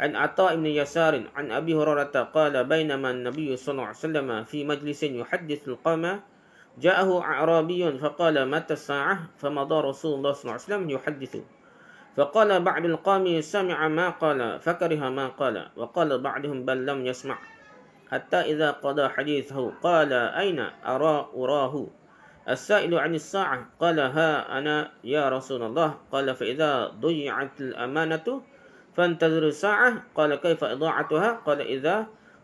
عن عطاء بن يسار عن أبي هريرة قال بينما النبي صلى الله عليه وسلم في مجلس يحدث القامة جاءه أعرابي فقال متى الساعة فمضى رسول الله صلى الله عليه وسلم يحدث فقال بعض القوم سمع ما قال فكره ما قال وقال بعضهم بل لم يسمع حتى إذا قضى حديثه قال أين أرى أراه السائل عن الساعة قال ها أنا يا رسول الله قال فإذا ضيعت الأمانة فانتظر الساعة قال كيف إضاعتها قال إذا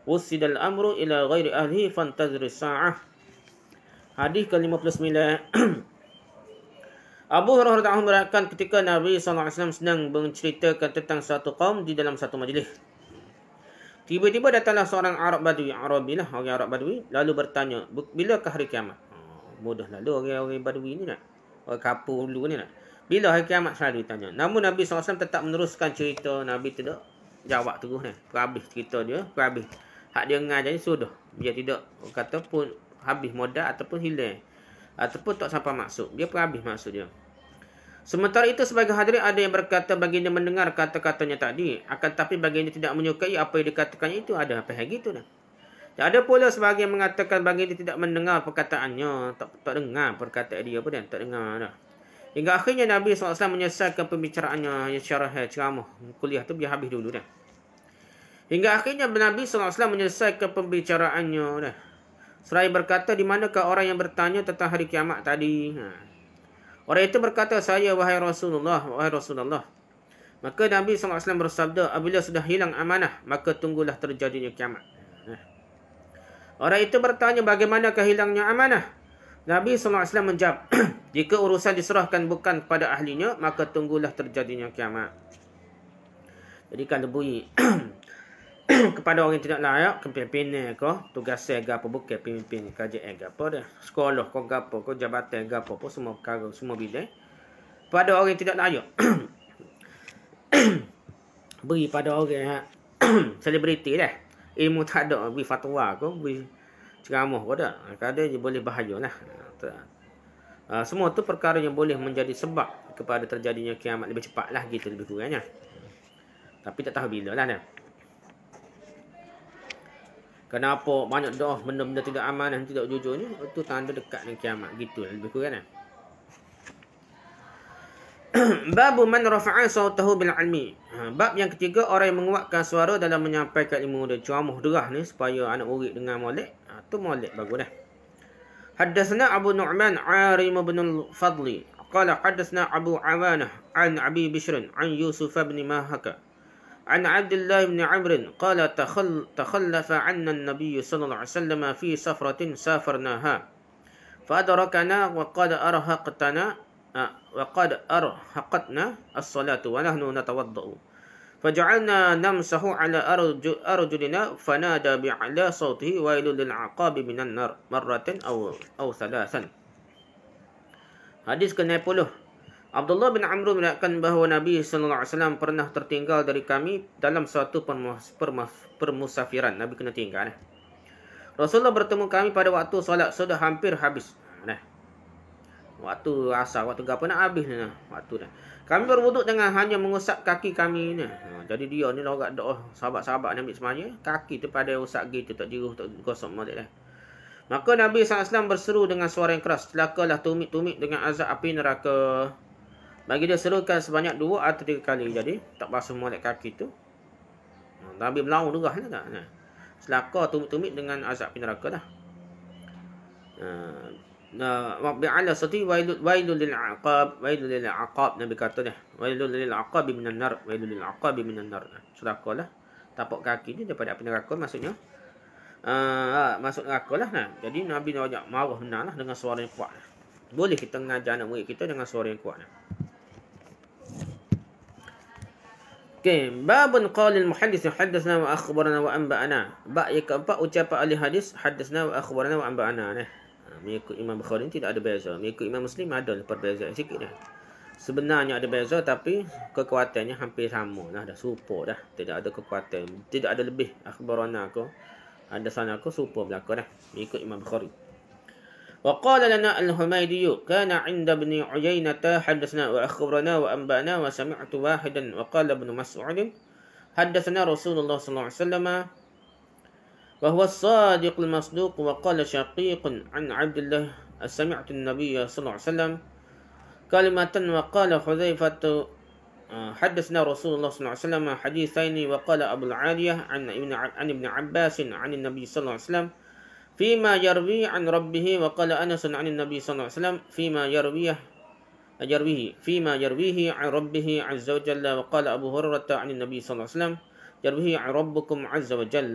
وسد الأمر إلى غير أهله فانتظر الساعة حديث كلمة بلس ملا Abu Hurairah radhiyallahu anhu merakan ketika Nabi saw sedang menceritakan tentang satu kaum di dalam satu majlis. Tiba-tiba datanglah seorang Arab Badui, Arabi lah, orang Arab Badui, lalu bertanya, "Bilakah hari kiamat?" Ha, oh, mudahlah lu orang-orang Badui ni nak. Orang kapur dulu ni nak. Bila hari kiamat selalu ditanya. Namun Nabi SAW tetap meneruskan cerita. Nabi tidak jawab terus ni. Perhabis cerita dia. Perhabis. Hak dia ngah jadi sudah. Dia tidak kata pun habis modal ataupun hilang. Ataupun tak sampai masuk. Dia perhabis maksud dia. Sementara itu sebagai hadirin ada yang berkata baginda mendengar kata-katanya tadi. Akan tetapi baginda tidak menyukai apa yang dikatakannya itu. Ada apa yang gitu dah. Dan ada pula sebagian mengatakan baginda tidak mendengar perkataannya. Tak, tak dengar perkataan dia pun dia. Tak dengar dah. Hingga akhirnya Nabi SAW menyelesaikan pembicaraannya yang syarah eh, ceramah. Kuliah tu biar habis dulu dah. Hingga akhirnya Nabi SAW menyelesaikan pembicaraannya dah. Serai berkata, di manakah orang yang bertanya tentang hari kiamat tadi? Ha. Orang itu berkata, saya wahai Rasulullah, wahai Rasulullah. Maka Nabi SAW bersabda, apabila sudah hilang amanah, maka tunggulah terjadinya kiamat. Ha. Orang itu bertanya, bagaimana kehilangnya amanah? Nabi SAW menjawab, [CLEARS THROAT] Jika urusan diserahkan bukan kepada ahlinya, maka tunggulah terjadinya kiamat. Jadi kalau bunyi [CLEARS THROAT] kepada orang yang tidak layak, kepimpin ni ke, tugas ke apa, bukan pimpin kerja ke apa dia. Sekolah kau apa, kau jabatan ke apa, apa semua perkara, semua bila. Pada orang yang tidak layak. [CLEARS THROAT] beri pada orang yang [CLEARS THROAT] selebriti lah. Ilmu tak ada, beri fatwa ke, beri ceramah ke tak. Kadang-kadang boleh bahaya lah. Ah, semua tu perkara yang boleh menjadi sebab kepada terjadinya kiamat lebih cepat lah gitu lebih kurangnya. Tapi tak tahu bila lah dia. Kenapa banyak doa benda-benda tidak aman dan tidak jujur ni Itu tanda dekat dengan kiamat gitu lah, lebih kurang [CLEARS THROAT] Bab man rafa'a sawtahu bil almi. Ha, bab yang ketiga orang yang menguatkan suara dalam menyampaikan ilmu dia ceramah derah ni supaya anak murid dengar molek. Ha, tu molek bagus dah. حدثنا أبو نعمان عارم بن الفضل قال حدثنا أبو عوانة عن أبي بشر عن يوسف بن ماهك عن عبد الله بن عمرو قال تخل تخلف عنا النبي صلى الله عليه وسلم في سفرة سافرناها فأدركنا وقد أرهقتنا آه، وقد أرهقتنا الصلاة ونحن نتوضأ فجعلنا نمسه على أرجلنا فنادى بأعلى صوته ويل للعقاب من النار مرة أو أو ثلاثا Hadis ke-90. Abdullah bin Amr meriakkan bahawa Nabi saw pernah tertinggal dari kami dalam suatu permusafiran. Nabi kena tinggal. Eh. Rasulullah bertemu kami pada waktu solat sudah hampir habis. Nah. Waktu asar, waktu gapo nak habis nah. Waktu dah. Kami berwuduk dengan hanya mengusap kaki kami ni. Ha, jadi dia ni lorak doa oh, sahabat-sahabat ni ambil semuanya. Kaki tu pada usap gitu tak jiruh tak gosok mati lah. Maka Nabi SAW berseru dengan suara yang keras. Celakalah tumit-tumit dengan azab api neraka. Bagi dia serukan sebanyak dua atau tiga kali. Jadi tak basuh mulut kaki tu. Ha, Nabi melau lurah lah kan. Ha, Celaka tumit-tumit dengan azab api neraka dah. Uh, Rabbi ah, ala sati wailun lil aqab wailun lil aqab Nabi kata dah wailun lil aqab minan nar wailun lil aqab minan nar sedekah lah tapak kaki ni daripada api neraka maksudnya uh, masuk neraka lah nah. jadi Nabi banyak marah benar dengan suara yang kuat boleh kita mengajar anak murid kita dengan suara yang kuat Okay. Babun qalil muhaddis haddasna wa akhbarana wa anba'ana. Ba'i keempat ucapan alih hadis hadisna wa akhbarana wa anba'ana. Nah mengikut Imam Bukhari ini tidak ada beza. Mengikut Imam Muslim ada perbezaan sikit dah. Sebenarnya ada beza tapi kekuatannya hampir sama lah. Dah super dah. Tidak ada kekuatan. Tidak ada lebih akhbarana aku. Ada sana aku super berlaku dah. Mengikut Imam Bukhari. Wa qala lana al-Humaydi kana 'inda ibn Uyainah hadatsana wa akhbarana wa anba'ana wa sami'tu wahidan wa qala ibn Mas'ud hadatsana Rasulullah sallallahu alaihi wasallam وهو الصادق المصدوق وقال شقيق عن عبد الله سمعت النبي صلى الله عليه وسلم كلمة وقال حذيفة آه، حدثنا رسول الله صلى الله عليه وسلم حديثين وقال أبو العالية عن ابن عن ابن عباس عن النبي صلى الله عليه وسلم فيما يروي عن ربه وقال أنس عن النبي صلى الله عليه وسلم فيما يرويه يرويه فيما يرويه عن ربه عز وجل وقال أبو هريرة عن النبي صلى الله عليه وسلم يرويه عن ربكم عز وجل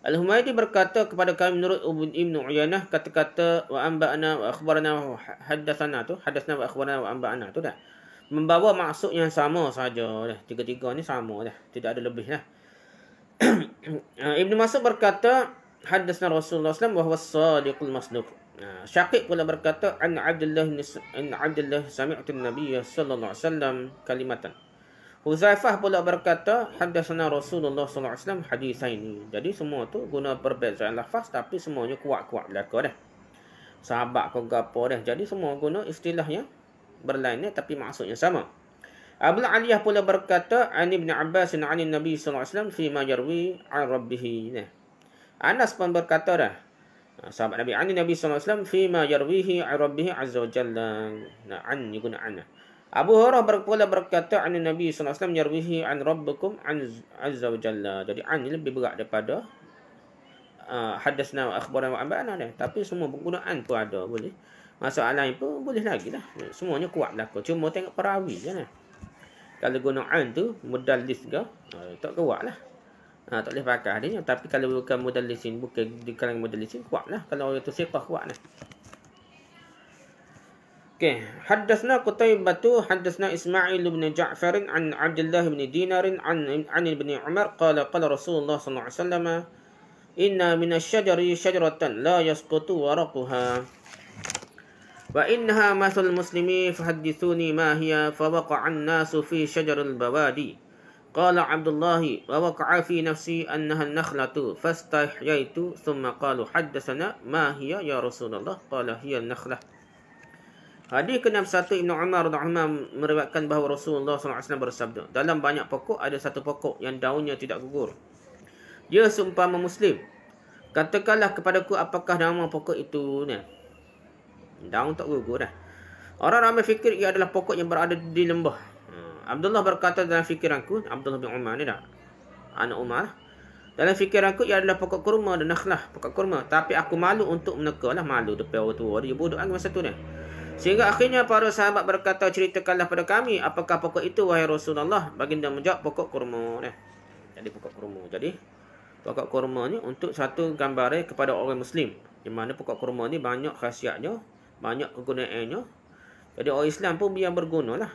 Al-Humaydi berkata kepada kami menurut Ubun Ibn Uyanah kata-kata wa amba'na wa akhbarna wa ha-, hadathana tu hadathna wa akhbarna wa amba'na tu dah membawa maksud yang sama saja dah tiga-tiga ni sama dah tidak ada lebih lah [CLEARS THROAT] Ibn Mas'ud berkata hadathna Rasulullah SAW bahawa sadiqul masduq ah, Syakib pula berkata an Abdullah an Abdullah sami'tu an-nabiy sallallahu alaihi wasallam kalimatan Huzaifah pula berkata hadasna Rasulullah sallallahu alaihi wasallam hadis ini. Jadi semua tu guna perbezaan lafaz tapi semuanya kuat-kuat belaka dah. Sahabat ke gapo dah. Jadi semua guna istilahnya berlainan tapi maksudnya sama. Abu Aliyah pula berkata Ani bin Abbas an Nabi sallallahu alaihi wasallam fi ma yarwi an rabbih. Anas pun berkata dah. Sahabat Nabi Ani Nabi sallallahu alaihi wasallam fi ma yarwihi an rabbih azza wa jalla. Nah, an guna anah. Abu Hurairah berkata berkata an Nabi sallallahu alaihi yarwihi an rabbukum an azza wa jalla. Jadi an lebih berat daripada uh, hadasna wa akhbarana wa anbana ni. Tapi semua penggunaan tu ada boleh. Masalah ni pun boleh lagi lah. Semuanya kuat lah. Cuma tengok perawi je lah. Kalau guna an tu modal dis ke? Uh, tak kuat lah. Ha, tak boleh pakai adanya. Tapi kalau bukan modal lisin, bukan di kalangan modal lisin, kuat lah. Kalau orang tu sepah, kuat lah. Okey, haddatsna Qutaibah hadasna Ismail bin Ja'far an Abdullah bin Dinar an an ibn Umar qala qala Rasulullah sallallahu alaihi wasallam inna min asy-syajari syajaratan la yasqutu waraquha wa innaha mathal muslimi fahaddithuni ma hiya fawaqa an-nasu fi syajar al-bawadi قال عبد الله ووقع في نفسي أنها النخلة فاستحييت ثم قالوا حدثنا ما هي يا رسول الله قال هي النخلة Hadis ke-61 Ibn Umar radhiyallahu meriwayatkan bahawa Rasulullah SAW bersabda, dalam banyak pokok ada satu pokok yang daunnya tidak gugur. Dia sumpah muslim. Katakanlah kepadaku apakah nama pokok itu Daun tak gugur dah. Eh. Orang ramai fikir ia adalah pokok yang berada di lembah. Ha, Abdullah berkata dalam fikiranku, Abdullah bin Umar ni dah. Anak Umar. Dalam fikiranku ia adalah pokok kurma dan nakhlah, pokok kurma. Tapi aku malu untuk menekalah malu depan orang tua dia bodoh kan masa tu ni. Sehingga akhirnya para sahabat berkata ceritakanlah pada kami apakah pokok itu wahai Rasulullah. Baginda menjawab pokok kurma. Ya. Jadi pokok kurma. Jadi pokok kurma ni untuk satu gambar kepada orang Muslim. Di mana pokok kurma ni banyak khasiatnya. Banyak kegunaannya. Jadi orang Islam pun biar berguna lah.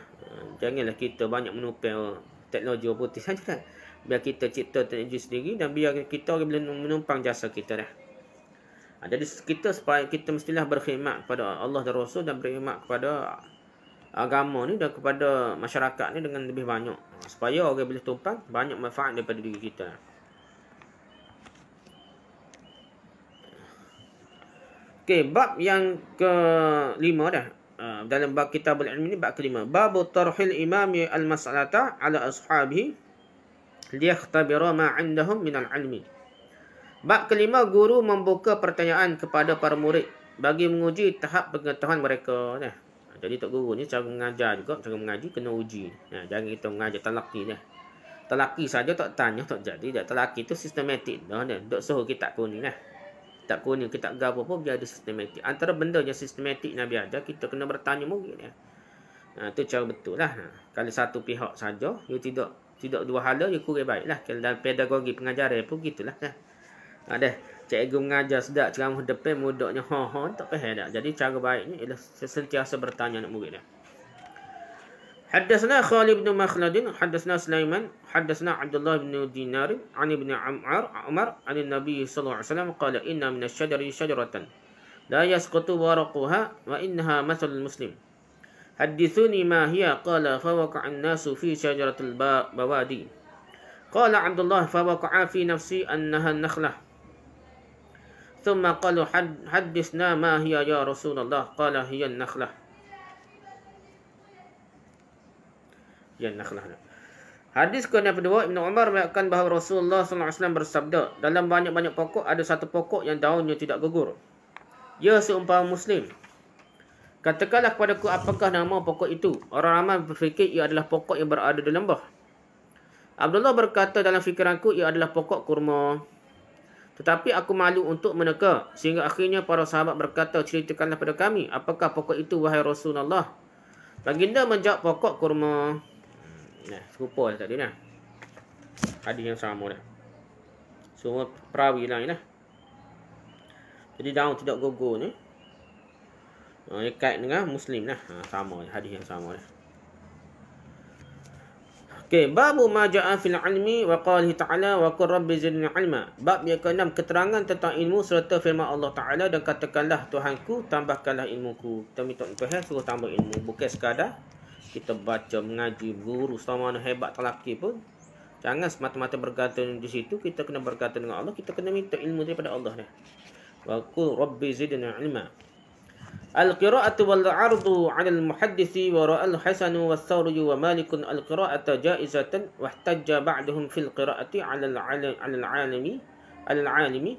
Janganlah kita banyak menumpang teknologi putih [LAUGHS] saja lah. Biar kita cipta teknologi sendiri dan biar kita boleh menumpang jasa kita dah. Ha, jadi kita supaya kita mestilah berkhidmat kepada Allah dan Rasul dan berkhidmat kepada agama ni dan kepada masyarakat ni dengan lebih banyak ha, supaya orang boleh tumpang banyak manfaat daripada diri kita. Okey, bab yang ke-5 dah. Ha, dalam bab kitabul ilmi ni bab ke-5. Bab tarhil imami al-mas'alata ala ashabi liyakhtabira ma 'indahum min al-'ilmi. Bab kelima, guru membuka pertanyaan kepada para murid bagi menguji tahap pengetahuan mereka. Nah, jadi, Tok Guru ni cara mengajar juga, cara mengaji kena uji. Nah, jangan kita mengajar telaki ni. Telaki saja tak tanya, tak jadi. Dah. Telaki tu sistematik. Dah, dah. Tak suruh kita kuning. Nah. Tak kuning, kita gabung pun dia ada sistematik. Antara benda yang sistematik Nabi ada, kita kena bertanya mungkin. ni. Nah, tu cara betul lah. Nah, kalau satu pihak saja, dia tidak tidak dua hala, dia kurang baik lah. Kalau dalam pedagogi pengajaran pun gitulah. Nah. Ada Cikgu mengajar sedap ceramah depan mudahnya ha ha tak payah dah. Jadi cara baiknya ialah sentiasa bertanya nak murid dia. Haddatsana Khalid bin Makhladin, haddatsana Sulaiman, haddatsana Abdullah bin Dinar, an Ibn Umar, Umar an Nabi sallallahu alaihi wasallam qala inna min asy-syajari syajaratan la yasqutu waraquha wa innaha mathal muslim. Hadithuni ma hiya qala fa waqa'a an-nasu fi syajaratil bawadi. Qala Abdullah fa waqa'a fi nafsi annaha an-nakhlah. ثم قالوا حدثنا ما هي يا رسول الله قال هي النخلة هي النخلة Hadis ke-2 Ibn Umar mengatakan bahawa Rasulullah SAW bersabda dalam banyak-banyak pokok ada satu pokok yang daunnya tidak gugur. Ya seumpama Muslim. Katakanlah kepadaku apakah nama pokok itu. Orang ramai berfikir ia adalah pokok yang berada di lembah. Abdullah berkata dalam fikiranku ia adalah pokok kurma. Tetapi aku malu untuk meneka. Sehingga akhirnya para sahabat berkata, ceritakanlah pada kami. Apakah pokok itu, wahai Rasulullah? Baginda menjawab pokok kurma. Nah, serupa lah tadi lah. Hadis yang sama lah. Semua perawi lah ni lah. Jadi daun tidak gogo ni. Ah, ikat dengan Muslim lah. Ha, sama lah. Hadis yang sama lah. Okay, babu maja'a fil ilmi wa qalihi ta'ala wa qur rabbi zidni ilma. Bab yang ke-6, keterangan tentang ilmu serta firman Allah Ta'ala dan katakanlah Tuhanku, tambahkanlah ilmuku. Kita minta Tuhan suruh tambah ilmu. Bukan sekadar kita baca, mengaji, guru, sama mana hebat terlaki pun. Jangan semata-mata bergantung di situ. Kita kena bergantung dengan Allah. Kita kena minta ilmu daripada Allah. Wa qur rabbi zidni ilma. القراءة والعرض عن المحدث وراء الحسن والثوري ومالك القراءة جائزة واحتج بعدهم في القراءة على العالم على العالم على العالم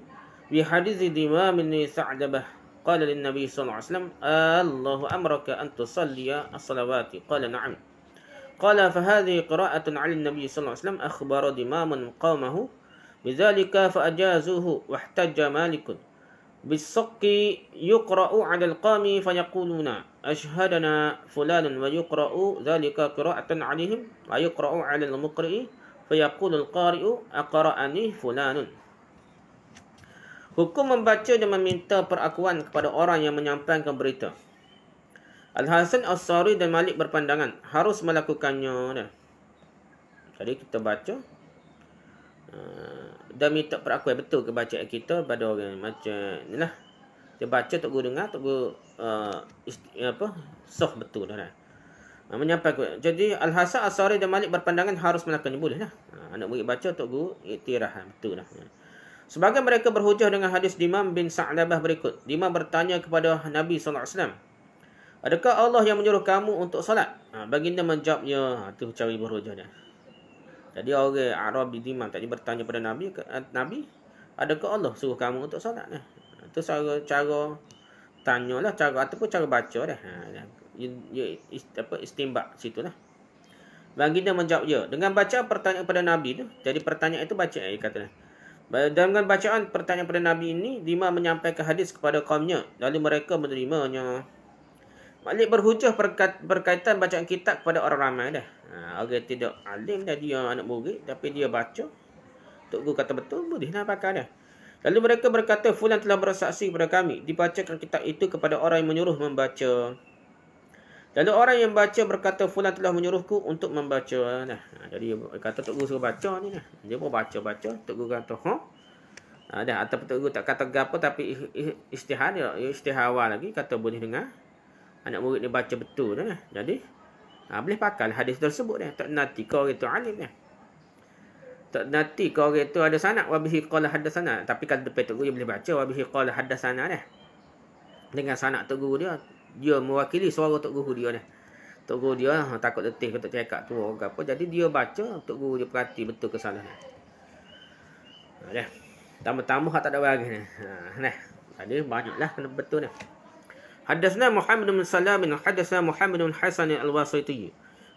بحديث دمام سعدبه قال للنبي صلى الله عليه وسلم الله أمرك أن تصلي الصلوات قال نعم قال فهذه قراءة على النبي صلى الله عليه وسلم أخبر دمام قومه بذلك فأجازوه واحتج مالك bisqi yuqra'u 'ala al-qami fa yaquluna ashhadana fulanun wa yuqra'u dhalika qira'atan 'alaihim wa yuqra'u 'ala al-muqri'i fa yaqulu al-qari'u aqra'ani fulanun Hukum membaca dan meminta perakuan kepada orang yang menyampaikan berita. Al-Hasan As-Sari dan Malik berpandangan harus melakukannya. Jadi kita baca Dah minta perakuan eh, betul ke bacaan kita pada orang macam inilah. Dia baca tok guru dengar tok guru uh, apa soft betul lah. Kan? Ha, menyapa Jadi Al-Hasan Asari dan Malik berpandangan harus melakukannya boleh lah. Ha, anak murid baca tok guru iktiraf betul lah. Sebagai mereka berhujah dengan hadis Dimam bin Sa'labah berikut. Dimam bertanya kepada Nabi SAW. Adakah Allah yang menyuruh kamu untuk salat? Ha, baginda menjawabnya. Itu ha, cari berhujah dia. Jadi orang Arab di Dimam tadi bertanya pada Nabi, eh, Nabi, adakah Allah suruh kamu untuk solat? Itu cara, cara tanya lah, cara ataupun cara baca dah. Ha, ya, apa, istimbak situ Baginda menjawab, ya. Dengan baca pertanyaan kepada Nabi tu, jadi pertanyaan itu baca, ya, kata Dengan bacaan pertanyaan kepada Nabi ini, dima menyampaikan hadis kepada kaumnya. Lalu mereka menerimanya. Malik berhujah berkaitan bacaan kitab kepada orang ramai dah. Ha, orang tidak alim dah dia anak murid tapi dia baca. Tok guru kata betul boleh nak lah pakai dah. Lalu mereka berkata fulan telah bersaksi kepada kami dibacakan kitab itu kepada orang yang menyuruh membaca. Lalu orang yang baca berkata fulan telah menyuruhku untuk membaca. Nah, ha, jadi kata tok guru suruh baca ni lah. Dia pun baca-baca, tok guru kata, "Ha?" Ha, atau ataupun tok tak kata gapo tapi istihan dia, istihawa lagi kata boleh dengar anak murid ni baca betul kan. Eh? Jadi ha, boleh pakai lah hadis tersebut eh? Tak nanti kau orang tu alim eh? Tak nanti kau orang tu ada sana, wa bihi qala hadasana. Tapi kalau depan tu guru dia boleh baca wa bihi qala hadasana eh? Dengan sana tu guru dia dia mewakili suara tu guru dia ni. Eh? Tok guru dia ha, takut letih kata cakap tu orang apa. Jadi dia baca tok guru dia perhati betul ke salah. Ha, Tama-tama tak ada lagi ni. Ha nah. Jadi banyaklah kena betul ni. حدثنا محمد بن سلام حدثنا محمد بن حسن الواسطي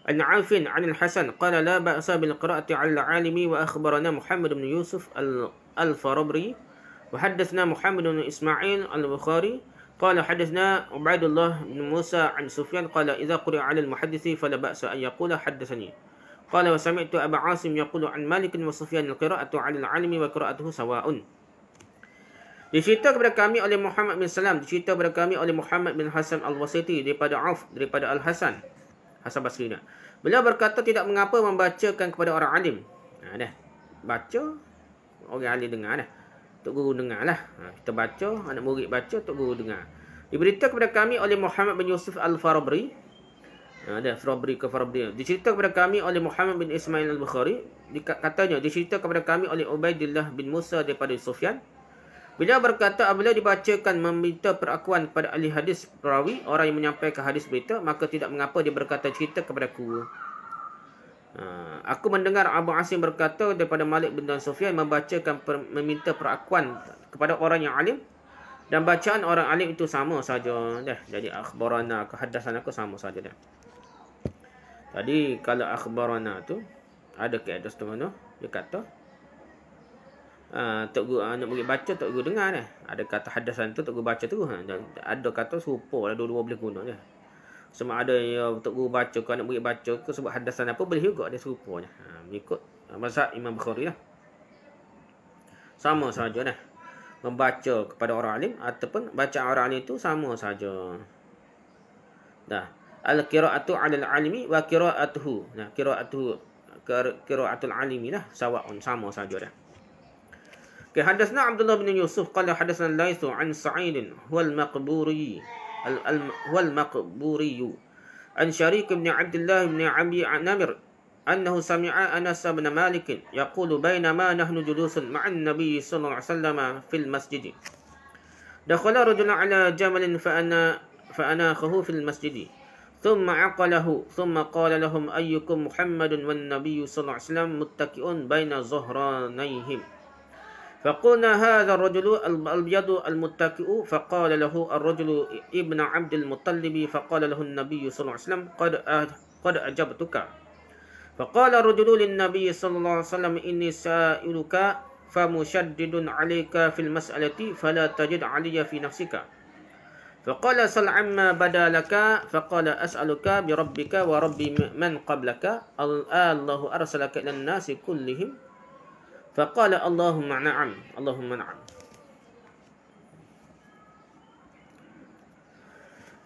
عن عوف عن الحسن قال لا بأس بالقراءة على العالم وأخبرنا محمد بن يوسف الفربري وحدثنا محمد بن إسماعيل البخاري قال حدثنا عبيد الله بن موسى عن سفيان قال إذا قرئ على المحدث فلا بأس أن يقول حدثني قال وسمعت أبا عاصم يقول عن مالك وسفيان القراءة على العالم وقراءته سواء Dicerita kepada kami oleh Muhammad bin Salam. Dicerita kepada kami oleh Muhammad bin Hasan Al-Wasiti daripada Auf, daripada Al-Hasan. Hasan Basri ni. Beliau berkata tidak mengapa membacakan kepada orang alim. Ha, dah. Baca, orang alim dengar dah. Tok Guru dengar lah. Ha, kita baca, anak murid baca, Tok Guru dengar. Diberita kepada kami oleh Muhammad bin Yusuf Al-Farabri. Ada ha, Farabri ke Farabri. Dicerita kepada kami oleh Muhammad bin Ismail Al-Bukhari. Katanya, dicerita kepada kami oleh Ubaidillah bin Musa daripada Sufyan. Beliau berkata apabila dibacakan meminta perakuan kepada ahli hadis perawi orang yang menyampaikan hadis berita maka tidak mengapa dia berkata cerita kepada aku. Ha, aku mendengar Abu Asim berkata daripada Malik bin Sufyan membacakan per, meminta perakuan kepada orang yang alim dan bacaan orang alim itu sama saja dah. Jadi akhbarana kehadasan aku sama saja dah. Tadi kalau akhbarana tu ada keadaan setengah tu dia kata Ah, Tok Guru anak ah, murid baca Tok Guru dengar eh. Ada kata hadasan tu Tok Guru baca tu. ha. Ah. Dan ada kata serupa ada lah, dua-dua boleh guna je. Sama ada yang ya, Tok Guru baca ke anak murid baca ke sebab hadasan apa boleh juga ada serupa je. Ha mengikut mazhab Imam Bukhari lah. Sama saja dah. Membaca kepada orang alim ataupun baca orang alim itu sama saja. Dah. Al-qira'atu al 'alimi wa qira'atuhu. Nah, qira'atu qira'atul 'alimi lah sawa'un sama saja dah. كي حدثنا عبد الله بن يوسف قال حدثنا الليث عن سعيد هو المقبوري هو المقبوري عن شريك بن عبد الله بن عبي نمر أنه سمع أنس بن مالك يقول بينما نحن جلوس مع النبي صلى الله عليه وسلم في المسجد دخل رجل على جمل فأنا فأناخه في المسجد ثم عقله ثم قال لهم أيكم محمد والنبي صلى الله عليه وسلم متكئون بين ظهرانيهم فقلنا هذا الرجل الأبيض المتكئ فقال له الرجل ابن عبد المطلب فقال له النبي صلى الله عليه وسلم قد قد أجبتك فقال الرجل للنبي صلى الله عليه وسلم إني سائلك فمشدد عليك في المسألة فلا تجد علي في نفسك فقال سل عما بدا لك فقال أسألك بربك ورب من قبلك الله أرسلك إلى الناس كلهم Faqala Allahumma na'am. Allahumma na'am.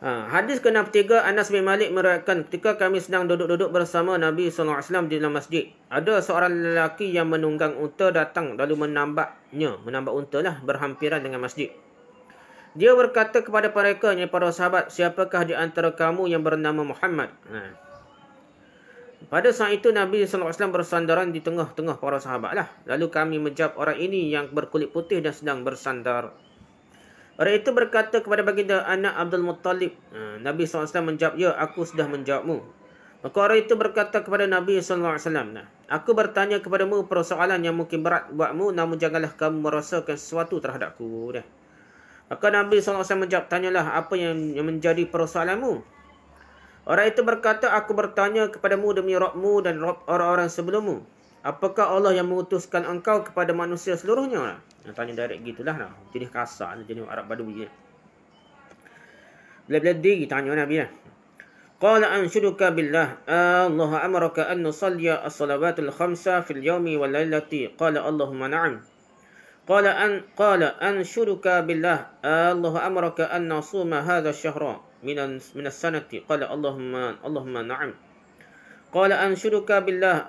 Ha, hadis ke-63 Anas bin Malik meriwayatkan ketika kami sedang duduk-duduk bersama Nabi SAW di dalam masjid. Ada seorang lelaki yang menunggang unta datang lalu menambaknya. Menambak unta lah berhampiran dengan masjid. Dia berkata kepada mereka, para sahabat, siapakah di antara kamu yang bernama Muhammad? Ha. Pada saat itu Nabi SAW bersandaran di tengah-tengah para sahabatlah. Lalu kami menjawab orang ini yang berkulit putih dan sedang bersandar. Orang itu berkata kepada baginda anak Abdul Muttalib. Ha, Nabi SAW menjawab, ya aku sudah menjawabmu. Maka orang itu berkata kepada Nabi SAW, aku bertanya kepadamu persoalan yang mungkin berat buatmu namun janganlah kamu merasakan sesuatu terhadapku. Maka Nabi SAW menjawab, tanyalah apa yang menjadi persoalanmu. Orang itu berkata, aku bertanya kepadamu demi Rabbimu dan Rabb orang-orang sebelummu. Apakah Allah yang mengutuskan engkau kepada manusia seluruhnya? Nah, tanya direct gitulah. Nah. Jenis kasar, jenis Arab Badu. Ya. Bila-bila diri tanya Nabi. Nah. Qala anshuduka billah. Allah amaraka an nusalliya as-salawatul khamsa fil yawmi wal lailati. Qala Allahumma na'am. Qala an qala anshuduka billah. Allah amaraka an nasuma hadha ash minan minas sanati qala allahumma allahumma na'am qala anshuruka billah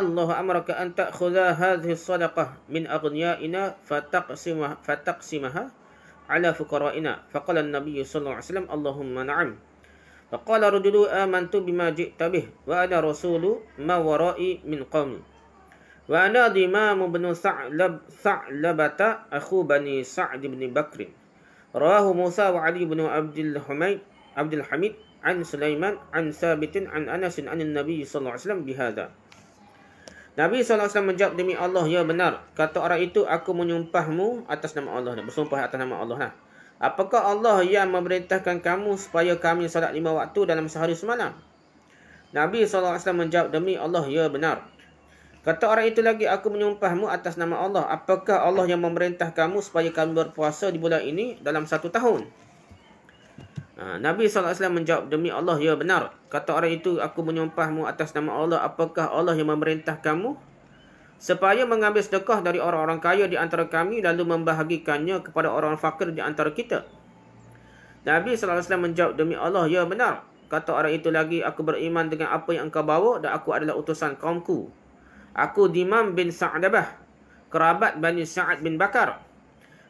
allah amraka an ta'khudha hadhihi sadaqah min aghniyaina fataqsimah fataqsimaha ala fuqara'ina faqala an-nabiy sallallahu alaihi wasallam allahumma na'am faqala rajulu amantu bima ji'ta bih wa ana rasulu ma wara'i min qawmi وأنا الإمام بن ثعلب ثعلبة أخو بني سعد بن بكر Rawahu Musa wa Ali bin Abdul Hamid Abdul Hamid an Sulaiman an Thabit an Anas an Nabi sallallahu alaihi wasallam bihadza. Nabi sallallahu alaihi wasallam menjawab demi Allah ya benar kata orang itu aku menyumpahmu atas nama Allah bersumpah atas nama Allah lah. Apakah Allah yang memerintahkan kamu supaya kami salat lima waktu dalam sehari semalam? Nabi saw menjawab demi Allah ya benar Kata orang itu lagi, aku menyumpahmu atas nama Allah. Apakah Allah yang memerintah kamu supaya kamu berpuasa di bulan ini dalam satu tahun? Ha, Nabi SAW menjawab, demi Allah, ya benar. Kata orang itu, aku menyumpahmu atas nama Allah. Apakah Allah yang memerintah kamu? Supaya mengambil sedekah dari orang-orang kaya di antara kami lalu membahagikannya kepada orang fakir di antara kita. Nabi SAW menjawab, demi Allah, ya benar. Kata orang itu lagi, aku beriman dengan apa yang engkau bawa dan aku adalah utusan kaumku. Aku Dimam bin Sa'dabah, kerabat Bani Sa'ad bin Bakar.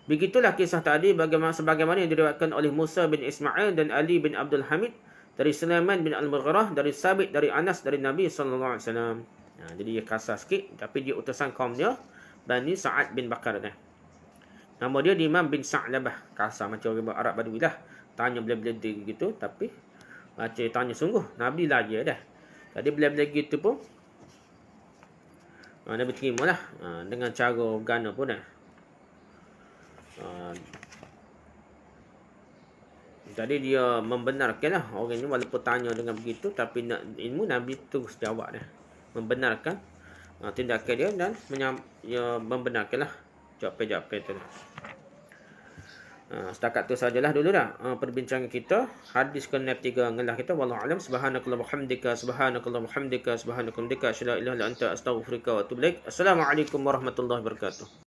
Begitulah kisah tadi bagaimana sebagaimana yang diriwayatkan oleh Musa bin Ismail dan Ali bin Abdul Hamid dari Sulaiman bin Al-Mughrah dari Sabit dari Anas dari Nabi sallallahu alaihi wasallam. Ha, jadi dia kasar sikit tapi dia utusan kaum dia Bani Sa'ad bin Bakar ni. Nama dia Imam bin Sa'labah. Kasar macam orang Arab Badawi lah. Tanya bila-bila gitu tapi macam ah, tanya sungguh Nabi lah dia dah. Jadi bila-bila gitu pun uh, ah, Nabi terima lah uh, ah, Dengan cara gana pun eh. uh, Jadi dia membenarkan lah Orang ni walaupun tanya dengan begitu Tapi nak ilmu Nabi terus jawab dia Membenarkan uh, tindakan dia Dan menyam, ya, membenarkan lah Jawapan-jawapan tu lah. Ha, setakat tu sajalah dulu dah uh, perbincangan kita hadis ke tiga ngelah kita wallahu alam subhanakallah hamdika subhanakallah hamdika subhanakallah dika syada illa anta astaghfiruka wa assalamualaikum warahmatullahi wabarakatuh